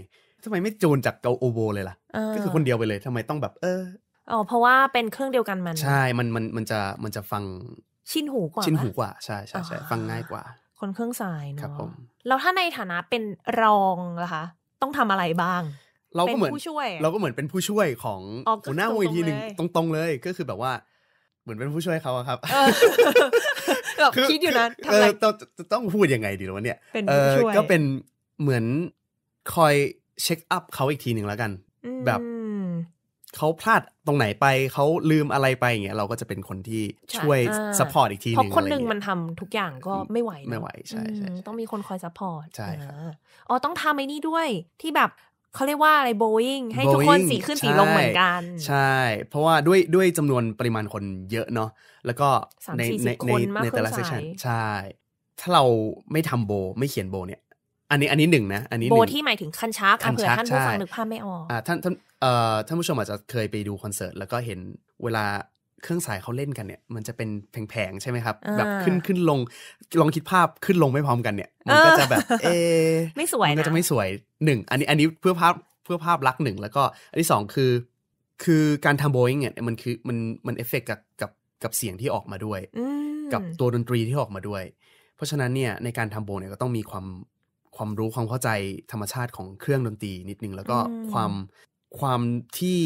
ทำไมไม่โจนจากเกาโอโบเลยล่ะ ก็คือคนเดียวไปเลยทำไมต้องแบบ เอออ๋อเพราะว่าเป็นเครื่องเดียวกันมัน ใช่ มันมันมันจะมันจะฟังชินหูกว่าชินหูกว่าใช่ใช่ใช่ฟังง่ายกว่า คนเครื่องสายเนาะแล้วถ้าในฐานะเป็นรองล่ะคะ ต้องทำอะไรบ้างเราก็เหมือนเราก็เหมือนเป็นผู้ช่วยของหัวหน้าวงอีกทีหนึ่งตรงๆ เลย ก็คือแบบว่าเหมือนเป็นผู้ช่วยเขาครับคือคิดอยู่นะเออต้องพูดยังไงดีวะเนี่ยเป็นผู้ช่วยก็เป็นเหมือนคอยเช็คอัพเขาอีกทีหนึ่งแล้วกัน แบบเขาพลาดตรงไหนไปเขาลืมอะไรไปอย่างเงี้ยเราก็จะเป็นคนที่ช่วยซัพพอร์ตอีกทีนึงเพราะคนหนึ่งมันทำทุกอย่างก็ไม่ไหวไม่ไหวใช่ใช่ต้องมีคนคอยซัพพอร์ตใช่อ๋อต้องทำไอ้นี่ด้วยที่แบบเขาเรียกว่าอะไรโบอิงให้ทุกคนสีขึ้นสีลงเหมือนกัน ใช่ เพราะว่าด้วยด้วยจำนวนปริมาณคนเยอะเนาะแล้วก็ในในในในแต่ละเซสชันใช่ ถ้าเราไม่ทำโบ ไม่เขียนโบเนี่ยอันนี้อันนี้หนึ่งนะ อันนี้โบที่หมายถึงคันชักเผื่อท่านผู้ฟังนึกภาพไม่ออกท่านท่านเอ่อท่านผู้ชมอาจจะเคยไปดูคอนเสิร์ต แล้วก็เห็นเวลาเครื่องสายเขาเล่นกันเนี่ยมันจะเป็นแผงๆ ใช่ไหมครับ แบบขึ้นขึ้นลงลองคิดภาพขึ้นลงไม่พร้อมกันเนี่ย มันก็จะแบบเอไม่สวยมันก็จะไม่สวยหนึ่งอันนี้อันนี้เพื่อภาพเพื่อภาพลักษณ์หนึ่งแล้วก็อันที่สองคือคือการทำโบยิงเนี่ยมันคือ มันมันเอฟเฟกกับกับ กับเสียงที่ออกมาด้วยกับตัวดนตรีที่ออกมาด้วยเพราะฉะนั้นเนี่ยในการทำโบเนี่ยก็ต้องมีความความรู้ความเข้าใจธรรมชาติของเครื่องดนตรีนิดนึงแล้วก็ความความที่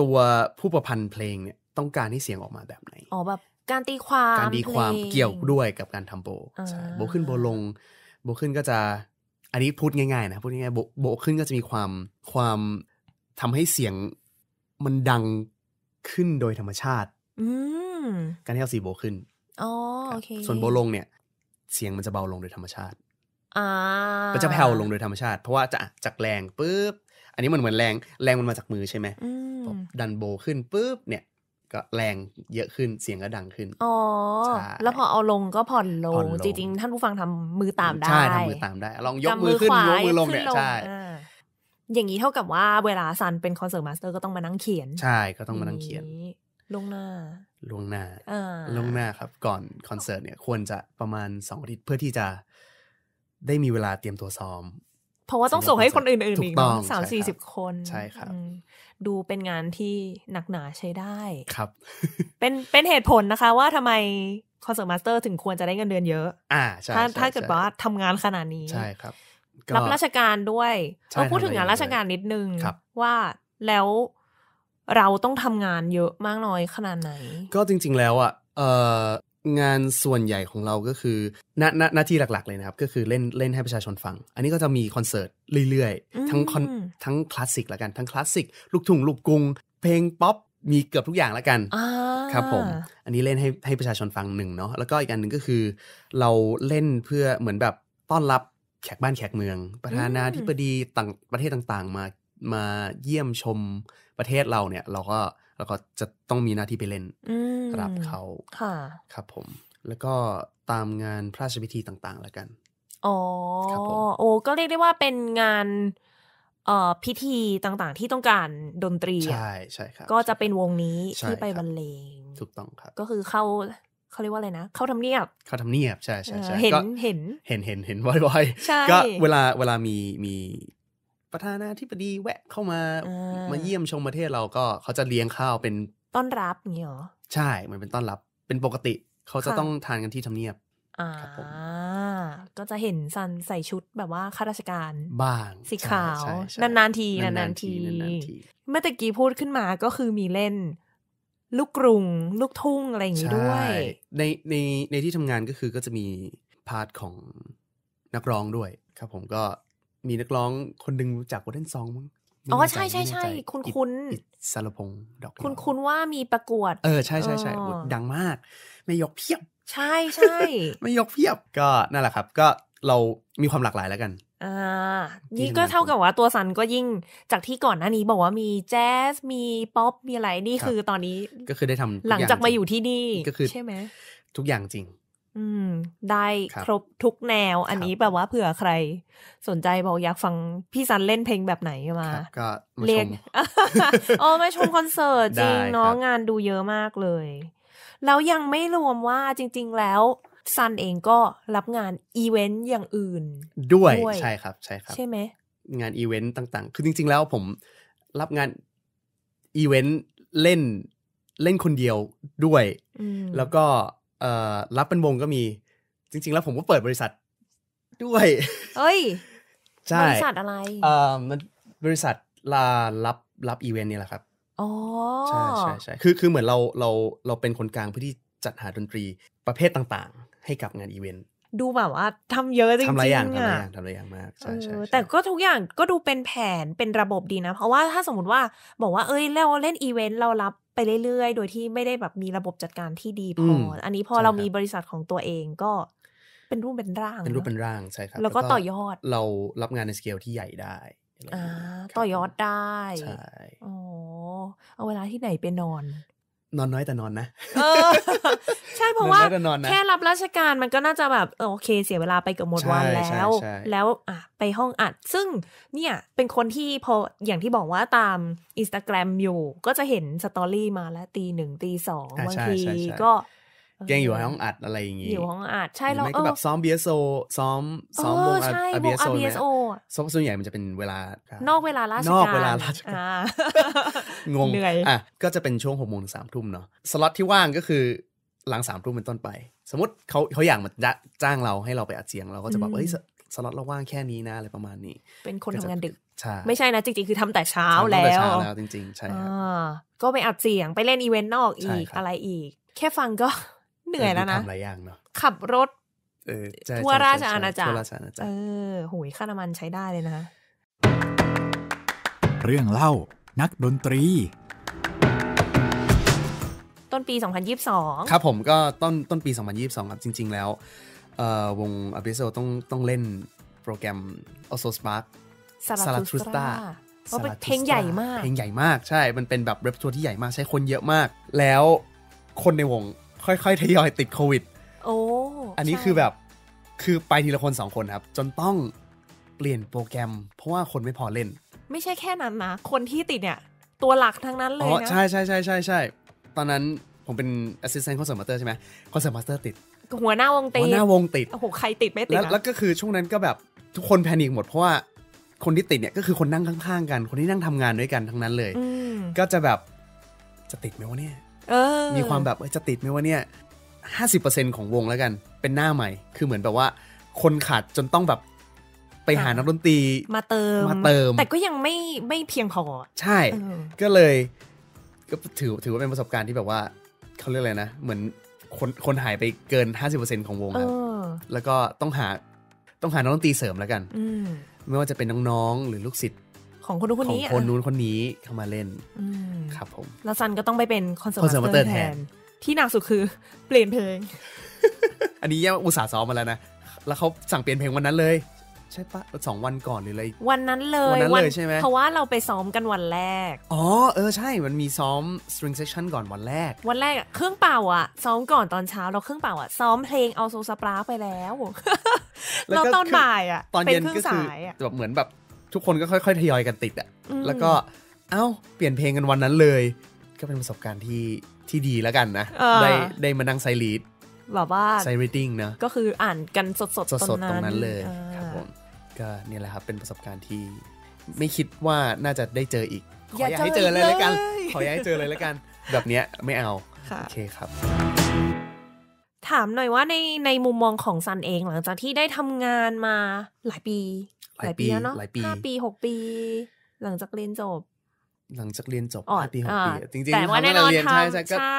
ตัวผู้ประพันธ์เพลงเนี่ยต้องการให้เสียงออกมาแบบไหนอ๋อแบบการตีความการตีความเกี่ยวด้วยกับการทำโบใช่โบขึ้นโบลงโบขึ้นก็จะอันนี้พูดง่ายๆนะพูดง่ายๆโบโบขึ้นก็จะมีความความทำให้เสียงมันดังขึ้นโดยธรรมชาติอการที่เอาสีโบขึ้นอ๋อ โอเคส่วนโบลงเนี่ยเสียงมันจะเบาลงโดยธรรมชาติ อ่มันจะแผ่วลงโดยธรรมชาติ เพราะว่าจะจากแรงปุ๊บอันนี้มันเหมือนแรงแรงมันมาจากมือใช่ไหมดันโบขึ้นปุ๊บเนี่ยก็แรงเยอะขึ้นเสียงก็ดังขึ้น อ๋อ แล้วพอเอาลงก็ผ่อนลง จริงๆ ท่านผู้ฟังทำมือตามได้ ใช่ทำมือตามได้ ลองยกมือขึ้นยกมือลงเนี่ยใช่ อย่างนี้เท่ากับว่าเวลาซันเป็นคอนเสิร์ตมาสเตอร์ก็ต้องมานั่งเขียน ใช่ก็ต้องมานั่งเขียนลงหน้า ลงหน้าลงหน้าครับก่อนคอนเสิร์ตเนี่ย ควรจะประมาณสองอาทิตย์เพื่อที่จะได้มีเวลาเตรียมตัวซ้อมเพราะว่าต้องส่งให้คนอื่น ๆ อีกสามสี่สิบคนใช่ครับดูเป็นงานที่หนักหนาใช้ได้ ครับ เป็นเป็นเหตุผลนะคะว่าทำไมคอนเสิร์ตมาสเตอร์ถึงควรจะได้เงินเดือนเยอะ อ่าใช่ถ้าถ้าเกิดว่าทำงานขนาดนี้ใช่ครับรับราชการด้วยเราพูดถึงงานราชการนิดนึงว่าแล้วเราต้องทำงานเยอะมากน้อยขนาดไหน ก็จริงๆแล้วอ่ะเอ่องานส่วนใหญ่ของเราก็คือหน้าหน้าหน้าที่หลักๆเลยนะครับ ก็คือเล่นเล่นให้ประชาชนฟัง อันนี้ก็จะมีคอนเสิร์ตเรื่อยๆทั้งคอนทั้งคลาสสิกละกันทั้งคลาสสิกลูกทุ่งลูกกรุง เพลงป๊อป มีเกือบทุกอย่างละกันครับผม อันนี้เล่นให้ให้ประชาชนฟังหนึ่งเนาะแล้วก็อีกอันหนึ่งก็คือเราเล่นเพื่อเหมือนแบบต้อนรับแขกบ้านแขกเมืองประธานาธิบดีต่างประเทศต่างๆ มามาเยี่ยมชมประเทศเราเนี่ยเราก็แล้วก็จะต้องมีหน้าที่ไปเล่นรับเขาค่ะ ครับผม แล้วก็ตามงานพระราชพิธีต่าง ๆ แล้วกัน อ๋อ โอ้ ก็เรียกได้ว่าเป็นงาน เอ่อพิธีต่างๆ ที่ต้องการดนตรี ใช่ ใช่ครับ ก็จะเป็นวงนี้ที่ไปบรรเลง ถูกต้องครับ ก็คือเข้าเขาเรียกว่าอะไรนะ เข้าทำเนียบ เข้าทำเนียบ ใช่ใช่ใช่เห็น เห็น เห็นเห็นเห็นบ่อย ๆ ก็เวลา เวลามี มีประธานาธิบดีแวะ เข้ามา มาเยี่ยมชมประเทศเราก็เขาจะเลี้ยงข้าวเป็นต้อนรับเงี้ยหรอใช่มันเป็นต้อนรับเป็นปกติ เขาจะต้องทานกันที่ทำเนียบ อ่า ก็จะเห็นซันใส่ชุดแบบว่าข้าราชการบ้างสีขาวนานๆทีนานๆที เมื่อตะกี้พูดขึ้นมาก็คือมีเล่น ลูกกรุง ลูกทุ่งอะไรอย่างนี้ด้วยในในใน ที่ทำงานก็คือก็จะมีพาร์ทของนักร้องด้วยครับ ผมก็มีนักร้องคนหนึ่งจากโอเทนซองมั้ง อ๋อใช่ใช่ใช่คุณคุณสารพงศ์ดอกคุณคุณว่ามีประกวด เออใช่ใช่ใช่ดังมาก ไม่ยกเพียบ ใช่ใช่ไม่ยกเพียบก็นั่นแหละครับ ก็เรามีความหลากหลายแล้วกันอ่านี่ก็เท่ากับว่าตัวสันก็ยิ่งจากที่ก่อนหน้านี้บอกว่ามีแจ๊สมีป๊อปมีอะไร นี่คือตอนนี้ก็คือได้ทำหลังจากมาอยู่ที่นี่ก็คือใช่ไหมทุกอย่างจริงอืมได้ครบทุกแนวอันนี้แบบว่าเผื่อใคร สนใจบอกอยากฟังพี่ซันเล่นเพลงแบบไหนมาก็เรียกอ๋อมาชมคอนเสิร์ตจริงเนาะงานดูเยอะมากเลย แล้วยังไม่รวมว่าจริง ๆ แล้วซันเองก็รับงานอีเวนต์อย่างอื่น ด้วยใช่ครับ ใช่ครับ ใช่ไหมงานอีเวนต์ต่าง ๆ คือจริง ๆแล้วผม รับงาน อีเวนต์เล่น เล่นคนเดียวด้วยแล้วก็รับเป็นวงก็มีจริง ๆ แล้วผมก็เปิดบริษัท ด้วยเอ้ยใช่บริษัทอะไรเออมันบริษัทลารับรับอีเวนต์นี่แหละครับอ๋อใช่ใช่ใช่คือคือเหมือนเราเราเราเป็นคนกลางเพื่อที่จัดหาดนตรีประเภทต่างๆ ให้กับงานอีเวนต์ดูแบบว่าทำเยอะจริงๆทำหลายอย่างทำหลายอย่างทำหลายอย่างมากใช่ใช่แต่ก็ทุกอย่างก็ดูเป็นแผนเป็นระบบดีนะ เพราะว่าถ้าสมมติว่าบอกว่าเอ้ยเราเล่นอีเวนต์เรารับไปเรื่อยๆ โดยที่ไม่ได้แบบมีระบบจัดการที่ดีพอ อันนี้พอเรามีบริษัทของตัวเองก็เป็นรูปเป็นร่าง เป็นรูปเป็นร่าง ใช่ครับ แล้วก็ต่อยอดเรารับงานในสเกลที่ใหญ่ได้อต่อยอดได้ใช่โอ้เอาเวลาที่ไหนไปนอนนอนน้อยแต่นอนนะใช่เพราะว่าแค่รับราชการมันก็น่าจะแบบ โอเคเสียเวลาไปกับหมดวันแล้ว แล้วอ่ะไปห้องอัด ซึ่งเนี่ยเป็นคนที่พออย่างที่บอกว่าตามอินสตาแกรมอยู่ก็จะเห็นสตอรี่ มาแล้วตีหนึ่ง ตีสองบางทีก็กงอยู่ห้องอัดอะไรอย่างงี้อยู่ห้องอัดใช่เราเออแบบซ้อมเบียโซซ้อมซ้อมวงอาเบียโซซ้อมส่วนใหญ่มันจะเป็นเวลา นอกเวลาราชการนอกเวลาราชการงงอ่ะก็จะเป็นช่วงหกโมงถึงสามทุ่มเนาะสล็อตที่ว่างก็คือหลังสามทุ่มเป็นต้นไป สมมติเขาเขาอยากมาจ้างเราให้เราไปอัดเสียง เราก็จะแบบเฮ้ยสล็อตเราว่างแค่นี้นะอะไรประมาณนี้ เป็นคนทำงานดึก ไม่ใช่นะจริงๆคือทำแต่เช้าแล้วทำแต่เช้าแล้วจริงๆใช่ก็ไปอัดเสียงไปเล่นอีเวนต์นอกอีกอะไรอีก แค่ฟังก็เหนื่อยแล้วนะทำหลายอย่างเนาะขับรถทั่วราชอาณาจักรเออหุยค่าน้ำมันใช้ได้เลยนะเรื่องเล่านักดนตรี ต้นปี 2022 ครับผมก็ต้นต้นปี 2022 ครับ จริง ๆ แล้ว วงอพิโซต้องต้องเล่นโปรแกรม o s o Spark ซาลาทูสตาเพราะเป็นเพลงใหญ่มาก เพลงใหญ่มาก ใช่ มันเป็นแบบเรปทัวร์ที่ใหญ่มาก ใช้คนเยอะมาก แล้วคนในวงค่อย ๆ ทยอย ติดโควิดโอ้อันนี้คือแบบคือไปทีละคนสองคนครับ จนต้องเปลี่ยนโปรแกรม เพราะว่าคนไม่พอเล่น ไม่ใช่แค่นั้นนะ คนที่ติดเนี่ย ตัวหลักทั้งนั้นเลยนะอ๋อใช่ใช่ใช่ใช่ใช่ตอนนั้นผมเป็นแอสซิแตนต์คอนเสิร์ตมาสเตอร์ใช่ไหม concert m เตอร์ติด หัวหน้าวงติดหัวหน้าวงติด โอ้โหใครติดไม่ติดแล้วแล้วก็คือช่วงนั้นก็แบบทุกคนแพนิคหมดเพราะว่าคนที่ติดเนี่ยก็คือคนนั่งข้าง ๆ กันคนที่นั่งทำงานด้วยกันทั้งนั้นเลย ก็จะแบบจะติดไหมวะเนี่ยมีความแบบจะติดไหมว่าเนี่ยห้าสิบเปอร์เซ็นของวงแล้วกัน เป็นหน้าใหม่ คือเหมือนแบบว่าคนขาดจนต้องแบบไปหานักดนตรีมาเติม มาเติม แต่ก็ยังไม่ไม่เพียงพอ ใช่ ก็เลย ก็ถือถือว่าเป็นประสบการณ์ที่แบบว่า เขาเรียกอะไรนะ เหมือนคนคนหายไปเกิน 50%ของวงครับ แล้วก็ต้องหาต้องหานักดนตรีเสริมแล้วกัน ไม่ว่าจะเป็นน้องๆหรือลูกศิษย์ของคนนู้นคนนี้คนนู้นคนนี้เข้ามาเล่นครับผมแล้วซันก็ต้องไปเป็นคอนเสิร์ตมาเตอร์แทนที่หนักสุดคือเปลี่ยนเพลง อันนี้ย่าอุตส่าห์ซ้อมมาแล้วนะแล้วเขาสั่งเปลี่ยนเพลงวันนั้นเลย ใช่ปะสองวันก่อนหรืออะไรวันนั้นเลย วันนั้นเลยใช่ไหมเพราะว่าเราไปซ้อมกันวันแรกอ๋อ เออ ใช่ มันมีซ้อม string section ก่อนวันแรก วันแรกเครื่องเป่าอ่ะซ้อมก่อนตอนเช้า เราเครื่องเป่าอ่ะซ้อมเพลงเอาโซซาปราไปแล้วเราตอนบ่ายอ่ะ ตอนเย็นก็คือแบบเหมือนแบบทุกคนก็ค่อย ๆทยอยกันติดอะแล้วก็ เอ้า เปลี่ยนเพลงกันวันนั้นเลย ก็เป็นประสบการณ์ที่ที่ดีแล้วกันนะได้ได้มานั่งไซรีดแบบว่า ไซรีดิ้งนะ ก็คืออ่านกันสดๆตรงนั้นเลย ครับผม ก็เนี่ยแหละครับ เป็นประสบการณ์ที่ไม่คิดว่าน่าจะได้เจออีก ขออยากให้เจอเลยแล้วกัน ขออยาาให้เจอเลยแล้วกัน แบบเนี้ยไม่เอา โอเคครับ ถามหน่อยว่าในในมุมมองของซันเอง หลังจากที่ได้ทำงานมาหลายปีหลายปีแลาวเนาีห้าปีหกปี หลังจากเรียนจบ หลังจากเรียนจบห้าปีหกปีจริงๆแต่ว่าแน่นอนทำใช่ใช่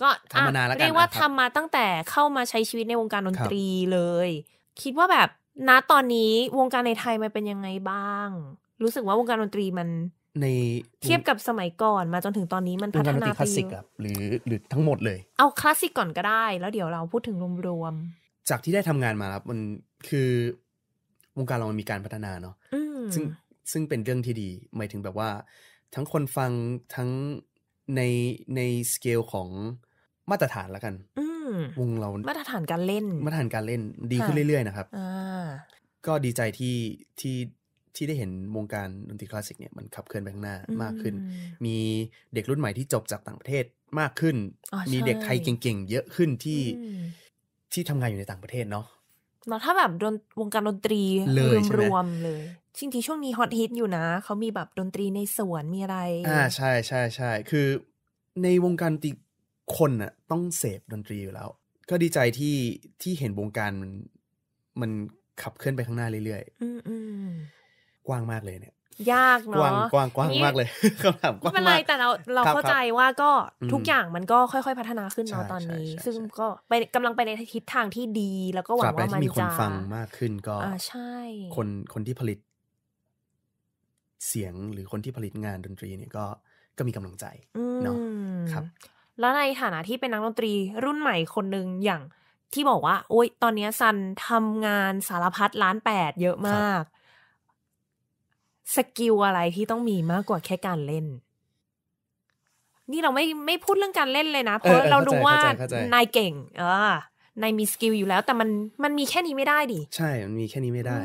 ก็ทำมานานแล้วกันเรียกว่าทำมาตั้งแต่เข้ามาใช้ชีวิตในวงการดนตรีเลย คิดว่าแบบณตอนนี้วงการในไทยมันเป็นยังไงบ้าง รู้สึกว่าวงการดนตรีมัน ในเทียบกับสมัยก่อนมาจนถึงตอนนี้มันพัฒนาไปคลาสสิกหรือ หรือทั้งหมดเลย เอาคลาสสิกก่อนก็ได้ แล้วเดี๋ยวเราพูดถึงรวมๆจากที่ได้ทำงานมาครับมันคือวงการเรามันมีการพัฒนาเนาะซึ่งซึ่งเป็นเรื่องที่ดี หมายถึงแบบว่า ทั้งคนฟังทั้งในในสเกลของมาตรฐานแล้วกันวงเรามาตรฐานการเล่นมาตรฐานการเล่น ดีขึ้นเรื่อยๆนะครับก็ดีใจที่ที่ที่ได้เห็นวงการดนตรีคลาสสิกเนี่ยมันขับเคลื่อนไปข้างหน้ามากขึ้น มีเด็กรุ่นใหม่ที่จบจากต่างประเทศมากขึ้น มีเด็กไทยเก่งๆ เยอะขึ้นที่ที่ทำงานอยู่ในต่างประเทศเนาะเราถ้าแบบดนวงการดนตรีรวมรวมเลย จริงๆช่วงนี้ฮอตฮิตอยู่นะ เขามีแบบดนตรีในสวน มีอะไร อ่าใช่ใช่ใช่ คือในวงการดนตรี คนอะต้องเสพดนตรีอยู่แล้ว ก็ดีใจที่ที่เห็นวงการมัน มันขับเคลื่อนไปข้างหน้าเรื่อยๆ กว้างมากเลยเนี่ยยากเนาะกว้างกว้างมากเลยคำถามกว้างมากไม่เป็นไรแต่เราเราเข้าใจว่าก็ทุกอย่างมันก็ค่อย ๆ พัฒนาขึ้นเนาะตอนนี้ ซึ่งก็ไปกำลังไปในทิศทางที่ดีแล้วก็หวังว่ามันจะมีคนฟังมากขึ้นก็อ่าใช่ คนคนที่ผลิต เสียงหรือคนที่ผลิตงานดนตรี เนี่ยก็ก็มีกำลังใจเนาะครับ แล้วในฐานะที่เป็นนักดนตรีรุ่นใหม่คนหนึ่งอย่างที่บอกว่า โอ๊ยตอนนี้ซันทำงานสารพัดล้านแปดเยอะมากสกิลอะไรที่ต้องมีมากกว่าแค่การเล่น นี่เราไม่ไม่พูดเรื่องการเล่นเลยนะ เพราะเราดูว่านายเก่ง เออ นายมีสกิลอยู่แล้ว แต่มันมันมีแค่นี้ไม่ได้ดิ ใช่ มันมีแค่นี้ไม่ได้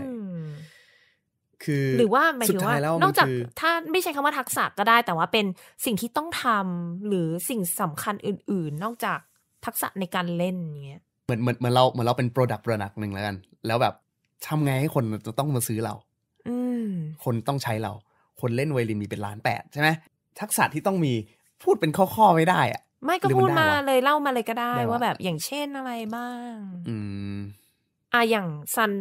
คือหรือว่าหมายถึงว่านอกจากถ้าไม่ใช่คำว่าทักษะก็ได้แต่ว่าเป็นสิ่งที่ต้องทำหรือสิ่งสำคัญอื่น ๆ นอกจากทักษะในการเล่นอย่างเงี้ย เหมือนเหมือนเหมือนเราเหมือนเราเป็นโปรดักต์ประดักหนึ่งแล้วกัน แล้วแบบทำไงให้คนจะต้องมาซื้อเราคนต้องใช้เรา คนเล่นไวลินมีเป็นล้านแปดใช่ไหม ทักษะที่ต้องมีพูดเป็นข้อๆไม่ได้อะไม่ก็พูดมาเลยเล่ามาเลยก็ได้ ว่าแบบอย่างเช่นอะไรบ้างอืมอ่ะอย่างซัน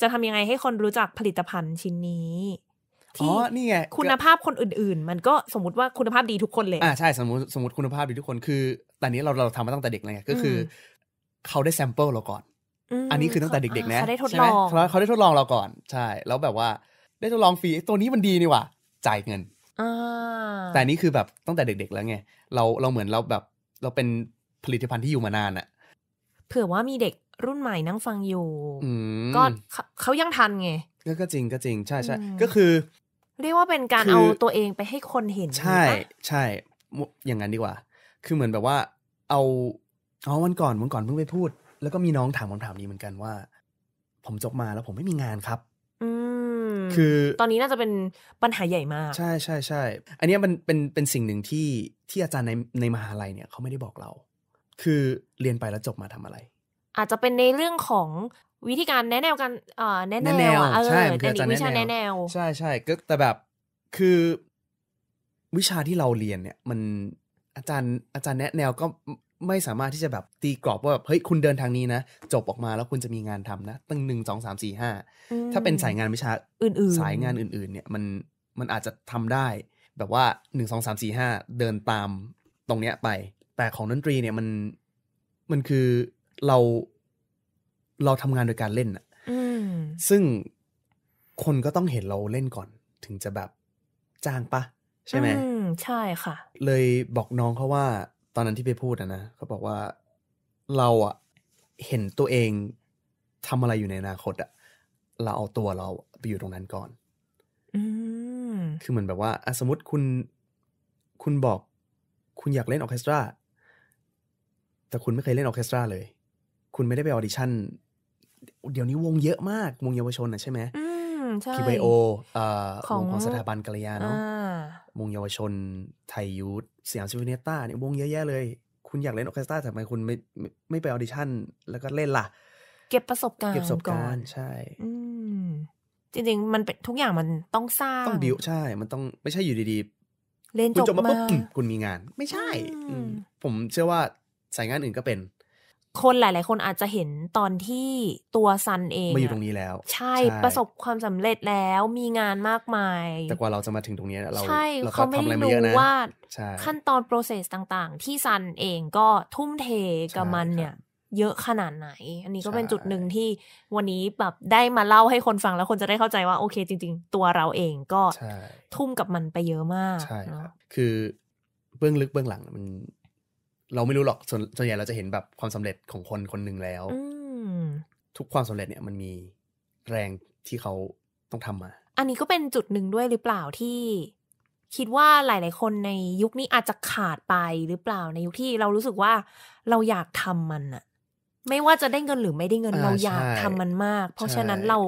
จะทำยังไงให้คนรู้จักผลิตภัณฑ์ชิ้นนี้ที่นี่ไงคุณภาพคนอื่นๆ มันก็สมมติว่าคุณภาพดีทุกคนเลย อ่าใช่สมมติสมมติคุณภาพดีทุกคนคือแต่นี้เราเราทำมาตั้งแต่เด็กเลยก็คือเขาได้แซมเปิลเราก่อนอันนี้คือตั้งแต่เด็กๆ นะเขาได้ทดลองเขาได้ทดลองเราก่อนใช่ แล้วแบบว่าได้ทดลองฟรีตัวนี้มันดีนี่ว่าจ่ายเงินแต่นี่คือแบบตั้งแต่เด็กๆแล้วไง เราเราเหมือนเราแบบเราเป็นผลิตภัณฑ์ที่อยู่มานานอะเผื่อว่ามีเด็กรุ่นใหม่นั่งฟังอยู่ก็เขายังทันไง ก็จริงก็จริง ใช่ใช่ ก็คือ เรียกว่าเป็นการเอาตัวเองไปให้คนเห็น ใช่ ใช่ อย่างนั้นดีกว่า คือเหมือนแบบว่า เอา อ๋อวันก่อนวันก่อนเพิ่งไปพูด แล้วก็มีน้องถามคำถามนี้เหมือนกันว่า ผมจบมาแล้วผมไม่มีงานครับคือตอนนี้น่าจะเป็นปัญหาใหญ่มาก ใช่ใช่ใช่อันนี้มันเป็นเป็นสิ่งหนึ่งที่ที่อาจารย์ในในมหาลัยเนี่ยเขาไม่ได้บอกเรา คือเรียนไปแล้วจบมาทำอะไร อาจจะเป็นในเรื่องของวิธีการแนะแนวกันเอ่อแนะแนวอใช่คืออาจารย์วิชาแนะแนว ใช่ใช่ก็แต่แบบคือวิชาที่เราเรียนเนี่ยมันอาจารย์อาจารย์แนะแนวก็ไม่สามารถที่จะแบบตีกรอบว่าแบบเฮ้ย คุณเดินทางนี้นะ จบออกมาแล้วคุณจะมีงานทำนะตั้งหนึ่งสองสามสี่ห้าถ้าเป็นสายงานวิชาอื่นๆ สายงานอื่นๆ เนี่ยมันมันอาจจะทำได้ แบบว่าหนึ่งสองสามสี่ห้าเดินตามตรงเนี้ยไป แต่ของดนตรีเนี่ยมันมันคือเราเราทำงานโดยการเล่นอะซึ่งคนก็ต้องเห็นเราเล่นก่อน ถึงจะแบบจ้างปะใช่ไหมใช่ค่ะ เลยบอกน้องเขาว่าตอนนั้นที่ไปพูดนะนะเขาบอกว่าเราอะเห็นตัวเองทำอะไรอยู่ในอนาคตอะ เราเอาตัวเราไปอยู่ตรงนั้นก่อนอคือเหมือน แบบว่าสมมติคุณ คุณบอก คุณอยากเล่นออเคสตรา แต่คุณไม่เคยเล่นออเคสตราเลยคุณไม่ได้ไปออดิชั่น เดี๋ยวนี้วงเยอะมากวงเยาวชนนะใช่ไหมพีไบโอวงของสถาบันกัลยาเนาะวงเยาวชนไทยยูทเสียงซิมโฟเนต้าเนี่ยวงเยอะแยะเลย คุณอยากเล่นออเคสตราทำไมคุณไม่ไม่ไปออดิชั่นแล้วก็เล่นล่ะ เก็บประสบการณ์เก็บประสบการณ์ใช่ อืจริงๆมันเป็นทุกอย่างมันต้องสร้าง ต้องบิวใช่ มันต้องไม่ใช่อยู่ดีๆ เล่นจบมาปุ๊บ คุณมีงาน ไม่ใช่ผมเชื่อว่าสายงานอื่นก็เป็นคนหลายๆ คนอาจจะเห็นตอนที่ตัวซันเองมาอยู่ตรงนี้แล้ว ใช่ประสบความสำเร็จแล้วมีงานมากมาย แต่กว่าเราจะมาถึงตรงนี้เราใช่เขาไม่ได้รู้ว่าขั้นตอนโปรเซสต่างๆที่ซันเองก็ทุ่มเทกับมันเนี่ยเยอะขนาดไหน อันนี้ก็เป็นจุดหนึ่งที่วันนี้แบบได้มาเล่าให้คนฟังแล้วคนจะได้เข้าใจว่าโอเคจริง ๆ ตัวเราเองก็ทุ่มกับมันไปเยอะมากใช่คือเบื้องลึกเบื้องหลังมันเราไม่รู้หรอกส่วนส่วนใหญ่เราจะเห็นแบบความสำเร็จของคนคนหนึ่งแล้วทุกความสำเร็จเนี่ย มันมีแรงที่เขาต้องทำมา อันนี้ก็เป็นจุดหนึ่งด้วยหรือเปล่าที่ คิดว่าหลาย ๆ คนในยุคนี้อาจจะขาดไปหรือเปล่าในยุคที่เรารู้สึกว่าเราอยากทำมันอะไม่ว่าจะได้เงินหรือไม่ได้เงินเราอยากทำมันมาก เพราะฉะนั้นเรา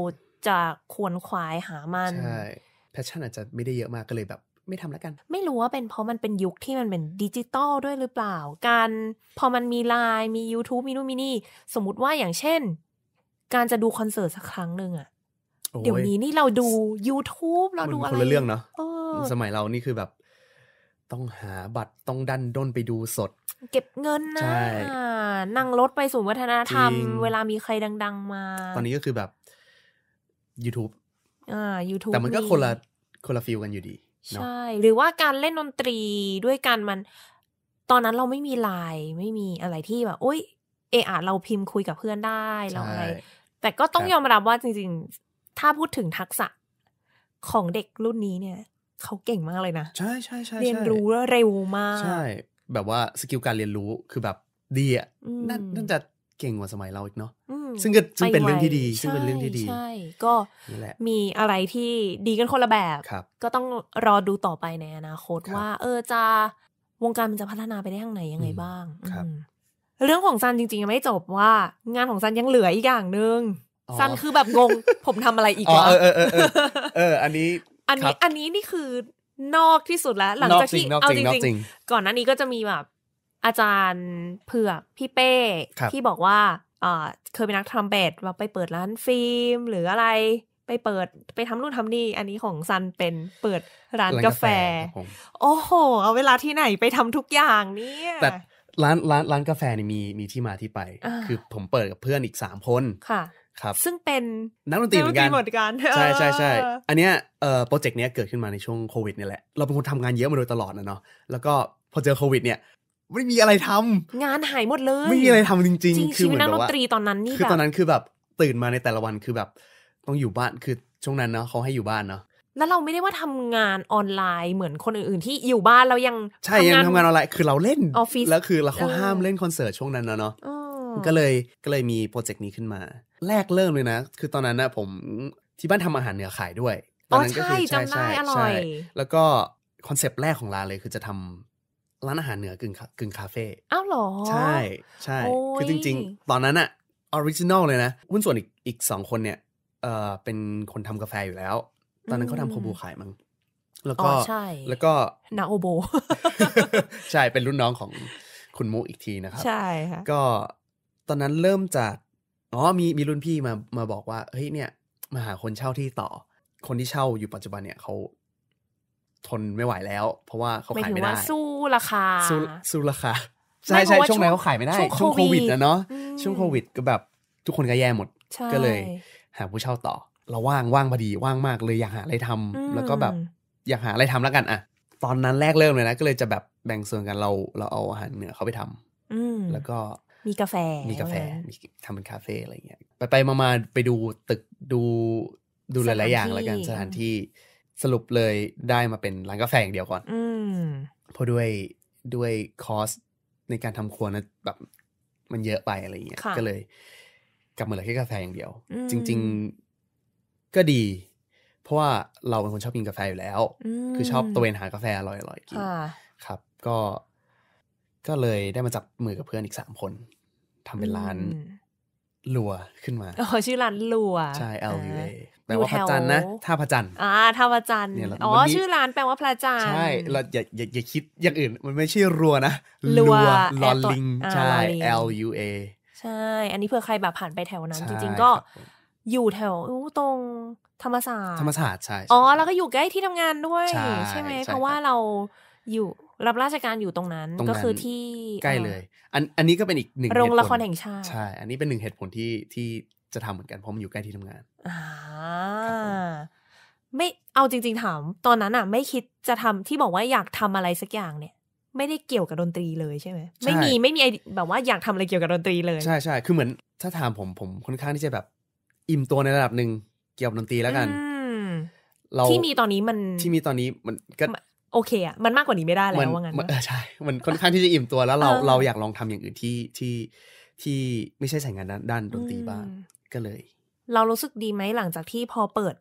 จะควรควายหามันใช่แพชชั่นอาจจะไม่ได้เยอะมากก็เลยแบบไม่ทำแล้วกัน ไม่รู้ว่าเป็นเพราะมันเป็นยุคที่มันเป็นดิจิตอลด้วยหรือเปล่า การพอมันมีไลน์มี YouTube มีนู่นมีนี่ สมมติว่าอย่างเช่น การจะดูคอนเสิร์ตสักครั้งหนึ่งอะเดี๋ยวนี้นี่เราดู YouTube เราดูอะไรคนละเรื่องเนาะสมัยเรานี่คือแบบต้องหาบัตรต้องดันด้นไปดูสด เก็บเงินนะนั่งรถไปสู่วัฒนธรรม เวลามีใครดัง ๆ มา ตอนนี้ก็คือแบบ YouTube อ่า YouTube แต่มันก็คนละคนละฟิลกันอยู่ดีใช่ หรือว่าการเล่นดนตรี ด้วยกันมัน ตอนนั้นเราไม่มีไลน์ไม่มีอะไรที่แบบอ้ย เออเราพิมพ์คุยกับเพื่อนได้เราอะไรแต่ก็ต้องยอมรับว่าจริง ๆ ถ้าพูดถึงทักษะของเด็กรุ่นนี้เนี่ย เขาเก่งมากเลยนะ ใช่ใช่ใช่เรียนรู้เร็วมาก ใช่ แบบว่าสกิลการเรียนรู้คือแบบดีอ่ะน่าจะเก่งกว่าสมัยเราอีกเนาะอืซึ่งก็ซึ่งเป็นเรื่องที่ดีซึ่งเป็นเรื่องที่ดีใช่ก็มีอะไรที่ดีกันคนละแบบ ก็ต้องรอดูต่อไปในอนาคตว่า เออจะวงการมันจะพัฒนาไปได้ทางไหนยังไงบ้างเรื่องของซันจริง ๆ ยังไม่จบว่า งานของซันยังเหลืออีกอย่างหนึ่งซันคือแบบงงผมทำอะไรอีกวะเออเออเอออันนี้อันนี้อันนี้นี่คือนอกที่สุดแล้ว หลังจากที่เอาจริงๆ ก่อนหน้านี้ก็จะมีแบบอาจารย์เผือกพี่เป้ ที่บอกว่าเคยเป็นนักทรัมเป็ตว่าไปเปิดร้านฟิล์มหรืออะไรไปเปิดไปทำนู่นทำนี่อันนี้ของซันเป็นเปิดร้านกาแฟ โอ้โหเอาเวลาที่ไหนไปทำทุกอย่างเนี่ยแต่ร้านร้านร้านกาแฟนี่มีมีที่มาที่ไป คือผมเปิดกับเพื่อนอีกสามคนค่ะครับ ซึ่งเป็นนักดนตรีเหมือนกันใช่ใช่ใช่อันเนี้ยโปรเจกต์เนี้ยเกิดขึ้นมาในช่วงโควิดนี่แหละเราเป็นคนทำงานเยอะมาโดยตลอดนะเนาะแล้วก็พอเจอโควิดเนี่ยไม่มีอะไรทำ งานหายหมดเลย ไม่มีอะไรทำจริง ๆ คือเหมือนแบบว่าตอนนั้นนี่คือตอนนั้นคือแบบตื่นมาในแต่ละวันคือแบบ ต้องอยู่บ้านคือช่วงนั้นเนาะเขาให้อยู่บ้านเนาะแล้วเราไม่ได้ว่าทำงานออนไลน์เหมือนคนอื่นๆที่อยู่บ้านเรายังใช่ยังทำงานออนไลน์คือเราเล่นออฟฟิศแล้วคือเราเขาห้ามเล่นคอนเสิร์ตช่วงนั้นนะเนาะก็เลยก็เลยมีโปรเจกต์นี้ขึ้นมา แรกเริ่มเลยนะคือตอนนั้นนะผมที่บ้านทำอาหารเหนือขายด้วย ตอนนั้นก็คือใช่ใช่ใช่แล้วก็ คอนเซปต์แรกของร้านเลยคือจะทำร้านอาหารเหนือกึ่งกึ่งคาเฟ่ อ้าวหรอ ใช่ ใช่ คือจริงๆ ตอนนั้นอะออริจินอลเลยนะหุ้นส่วนอีกอีกสองคนเนี่ย เออเป็นคนทำกาแฟอยู่แล้ว ตอนนั้นเขาทำโคบูขายมั้งแล้วก็ แล้วก็ นาโอโบใช่เป็นรุ่นน้องของคุณมุอีกทีนะครับ ใช่ค่ะ ก็ตอนนั้นเริ่มจาก อ๋อมีมีรุ่นพี่มามาบอกว่า เฮ้ยเนี่ย มาหาคนเช่าที่ต่อ คนที่เช่าอยู่ปัจจุบันเนี่ยเขาทนไม่ไหวแล้ว เพราะว่าเขาขายไม่ได้สู้ราคาสู้ราคาใช่ใช่ช่วงนั้นเขาขายไม่ได้ช่วงโควิดนะเนาะช่วงโควิด ก็แบบทุกคนก็แย่หมด ก็เลย หาผู้เช่าต่อเราว่างว่างพอดีว่างมากเลยอยากหาอะไรทำ แล้วก็แบบอยากหาอะไรทำแล้วกันอะตอนนั้นแรกเริ่มเลยนะ ก็เลยจะแบบแบ่งส่วนกันเราเราเอาอาหารเหนือเขาไปทำอืแล้วก็มีกาแฟมีกาแฟมีทำเป็นคาเฟ่อะไรเงี้ยไปไปมามาไปดูตึกดูดูหลายๆอย่าง แล้วกันสถานที่สรุปเลยได้มาเป็นร้านกาแฟอย่างเดียวก่อนอเพราะด้วยด้วยคอสในการทำครัวนะแบบมันเยอะไปอะไรเงี้ย ก็เลย กลับมาเหลือแค่กาแฟอย่างเดียว จริง ๆก็ดี เพราะว่าเราเป็นคนชอบกินกาแฟอยู่แล้ว คือชอบตัวเองหากาแฟอร่อยๆกินครับ ก็ก็เลยได้มาจับมือกับเพื่อนอีกสามคนทำเป็นร้านลัว ขึ้นมา อ๋อ ชื่อร้านลัว ใช่ L U A แปลว่าพระจันทร์นะท่าพระจันทร์ อ่าท่าพระจันทร์ อ๋อ ชื่อร้านแปลว่าพระจันทร์ ใช่เราอย่าอย่า อย่าคิด อย่างอื่น มันไม่ใช่รัวนะ ลัวลอลิง ใช่ L U A ใช่ อันนี้เผื่อใครแบบผ่านไปแถวนั้น จริงๆก็อยู่แถวตรงธรรมศาสตร์ธรรมศาสตร์ใช่ อ๋อ แล้วก็อยู่ใกล้ที่ทำงานด้วย ใช่ไหมเพราะว่าเราอยู่รับราชการอยู่ตรงนั้น ก็คือที่ใกล้เลย อันอันนี้ก็เป็นอีกหนึ่งโรงละครแห่งชาติใช่ อันนี้เป็นหนึ่งเหตุผลที่ที่จะทำเหมือนกันเพราะมันอยู่ใกล้ที่ทำงานอ่าไม่เอาจริง ๆถาม ตอนนั้นอ่ะ ไม่คิดจะทำที่บอกว่าอยากทำอะไรสักอย่างเนี่ย ไม่ได้เกี่ยวกับดนตรีเลยใช่ไหมไม่มี ไม่มีไอแบบว่าอยากทำอะไรเกี่ยวกับดนตรีเลยใช่ใช่คือเหมือนถ้าถามผมผมค่อนข้างที่จะแบบ อิ่มตัวในระดับหนึ่งเกี่ยวกับดนตรีแล้วกันที่มีตอนนี้มันที่มีตอนนี้มันก็โอเคอะมันมากกว่านี้ไม่ได้แล้วว่างั้นใช่มันค่อนข้างที่จะอิ่มตัวแล้วเราเราอยากลองทำอย่างอื่นที่ที่ที่ไม่ใช่สายงานด้านดนตรีบ้าง ก็เลย เรารู้สึกดีไหมหลังจากที่พอเปิด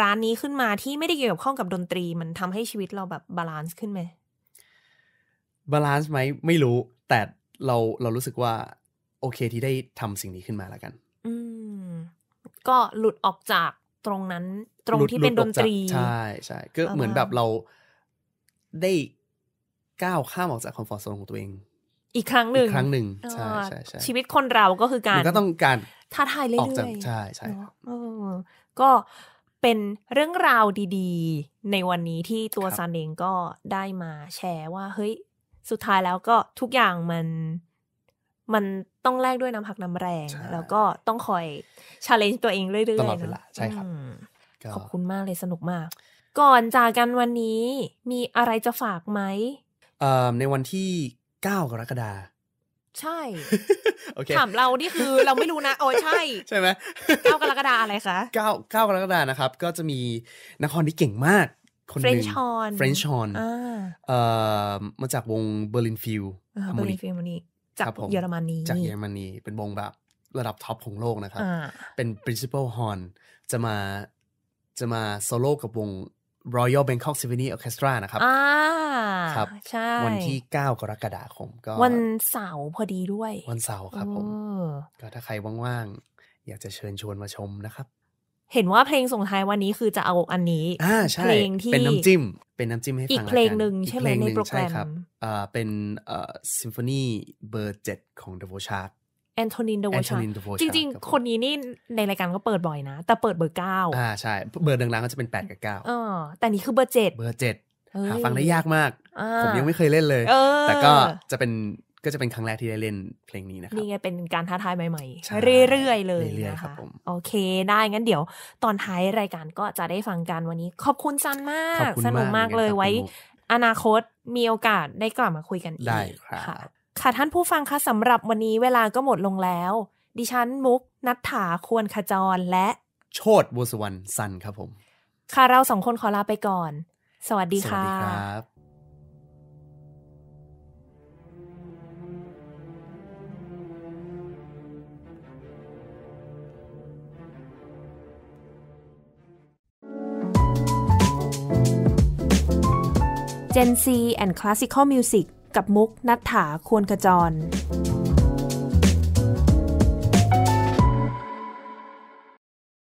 ร้านนี้ขึ้นมาที่ไม่ได้เกี่ยวข้องกับดนตรีมันทำให้ชีวิตเราแบบบาลานซ์ขึ้นไหมบาลานซ์ไหมไม่รู้ แต่เราเรารู้สึกว่า โอเคที่ได้ทำสิ่งนี้ขึ้นมาแล้วกันอืมก็หลุดออกจากตรงนั้นตรงที่เป็นดนตรี ใช่ใช่ก็เหมือนแบบเราได้ก้าวข้ามออกจากคอมฟอร์ตโซนของตัวเอง อีกครั้งหนึ่งอีกครั้งหนึ่งใช่ใช่ใช่ชีวิตคนเราก็คือการมันก็ต้องการท้าทายเรื่อยๆใช่ใช่ก็เป็นเรื่องราวดีๆในวันนี้ที่ตัวซันเองก็ได้มาแชร์ว่า เฮ้ย สุดท้ายแล้วก็ทุกอย่างมัน มันต้องแลกด้วยน้ำพักน้ำแรง แล้วก็ต้องคอยชาเลนจ์ตัวเองเรื่อยๆตลอดเวลาใช่ครับ ขอบคุณมากเลยสนุกมากก่อนจากกันวันนี้มีอะไรจะฝากไหม เอ่อ ในวันที่9กรกฎาใช่ okay. ถามเรานี่คือเราไม่รู้นะ โอ้ใช่ใช่ไหมเก้ากรกฎาอะไรคะเก้าเก้ากรกฎานะครับ ก็จะมีนครที่เก่งมาก คนหนึ่งเฟรนชอนเฟรนชอนเอ่อ มาจากวงเบอร์ลินฟิวเบอร์ลินฟิวมนีจากเยอรมนีจากเยอรมนีเป็นวงแบบ ระดับท็อปของโลกนะครับเป็น principal horn จะมาจะมาโซโล่กับวง Royal Bangkok Symphony Orchestra นะครับอ่าครับใช่วันที่ 9 กรกฎาคมก็วันเสาร์พอดีด้วย วันเสาร์ครับผม ก็ถ้าใครว่างๆอยากจะเชิญชวนมาชมนะครับ เห็นว่าเพลงส่งท้ายวันนี้คือจะเอาอันนี้เพลงที่เป็นน้ำจิ้ม เป็นน้ำจิ้มให้ฟังอีกเพลงหนึ่งใช่ไหมในโปรแกรมใช่ครับอ่าเป็นอ่ซิมโฟนีเบอร์เจ็ดของ The Voice s h a r แอนโทนินเดววชนจริงๆ คนนี้นี่ในรายการก็เปิดบ่อยนะ แต่เปิดเบอร์เก้าอ่าใช่เบอร์ดังๆก็จะเป็นแปดกับเก้าเออแต่นี่คือเบอร์เจ็ดเบอร์เจ็ดหาฟังได้ยากมาก ผมยังไม่เคยเล่นเลย แต่ก็จะเป็นก็จะเป็นครั้งแรกที่ได้เล่นเพลงนี้นะครับนี่ไงเป็นการท้าทายใหม่ๆเรื่อยๆเลยนะคะโอเคได้ งั้นเดี๋ยวตอนท้ายรายการก็จะได้ฟังกันวันนี้ขอบคุณจันมากสนุกมากเลยไว้ อนาคตมีโอกาสได้กลับมาคุยกันอีกได้ครับค่ะท่านผู้ฟังคะสำหรับวันนี้เวลาก็หมดลงแล้ว ดิฉันมุก นัฐถาควรขจรและ โชดบุษวรรณสันครับผมค่ะเราสองคนขอลาไปก่อน สวัสดีค่ะสวัสดีครับีแอนด์คลาสสิ i อลมิวสิกกับมุกนัฐถาควรขจร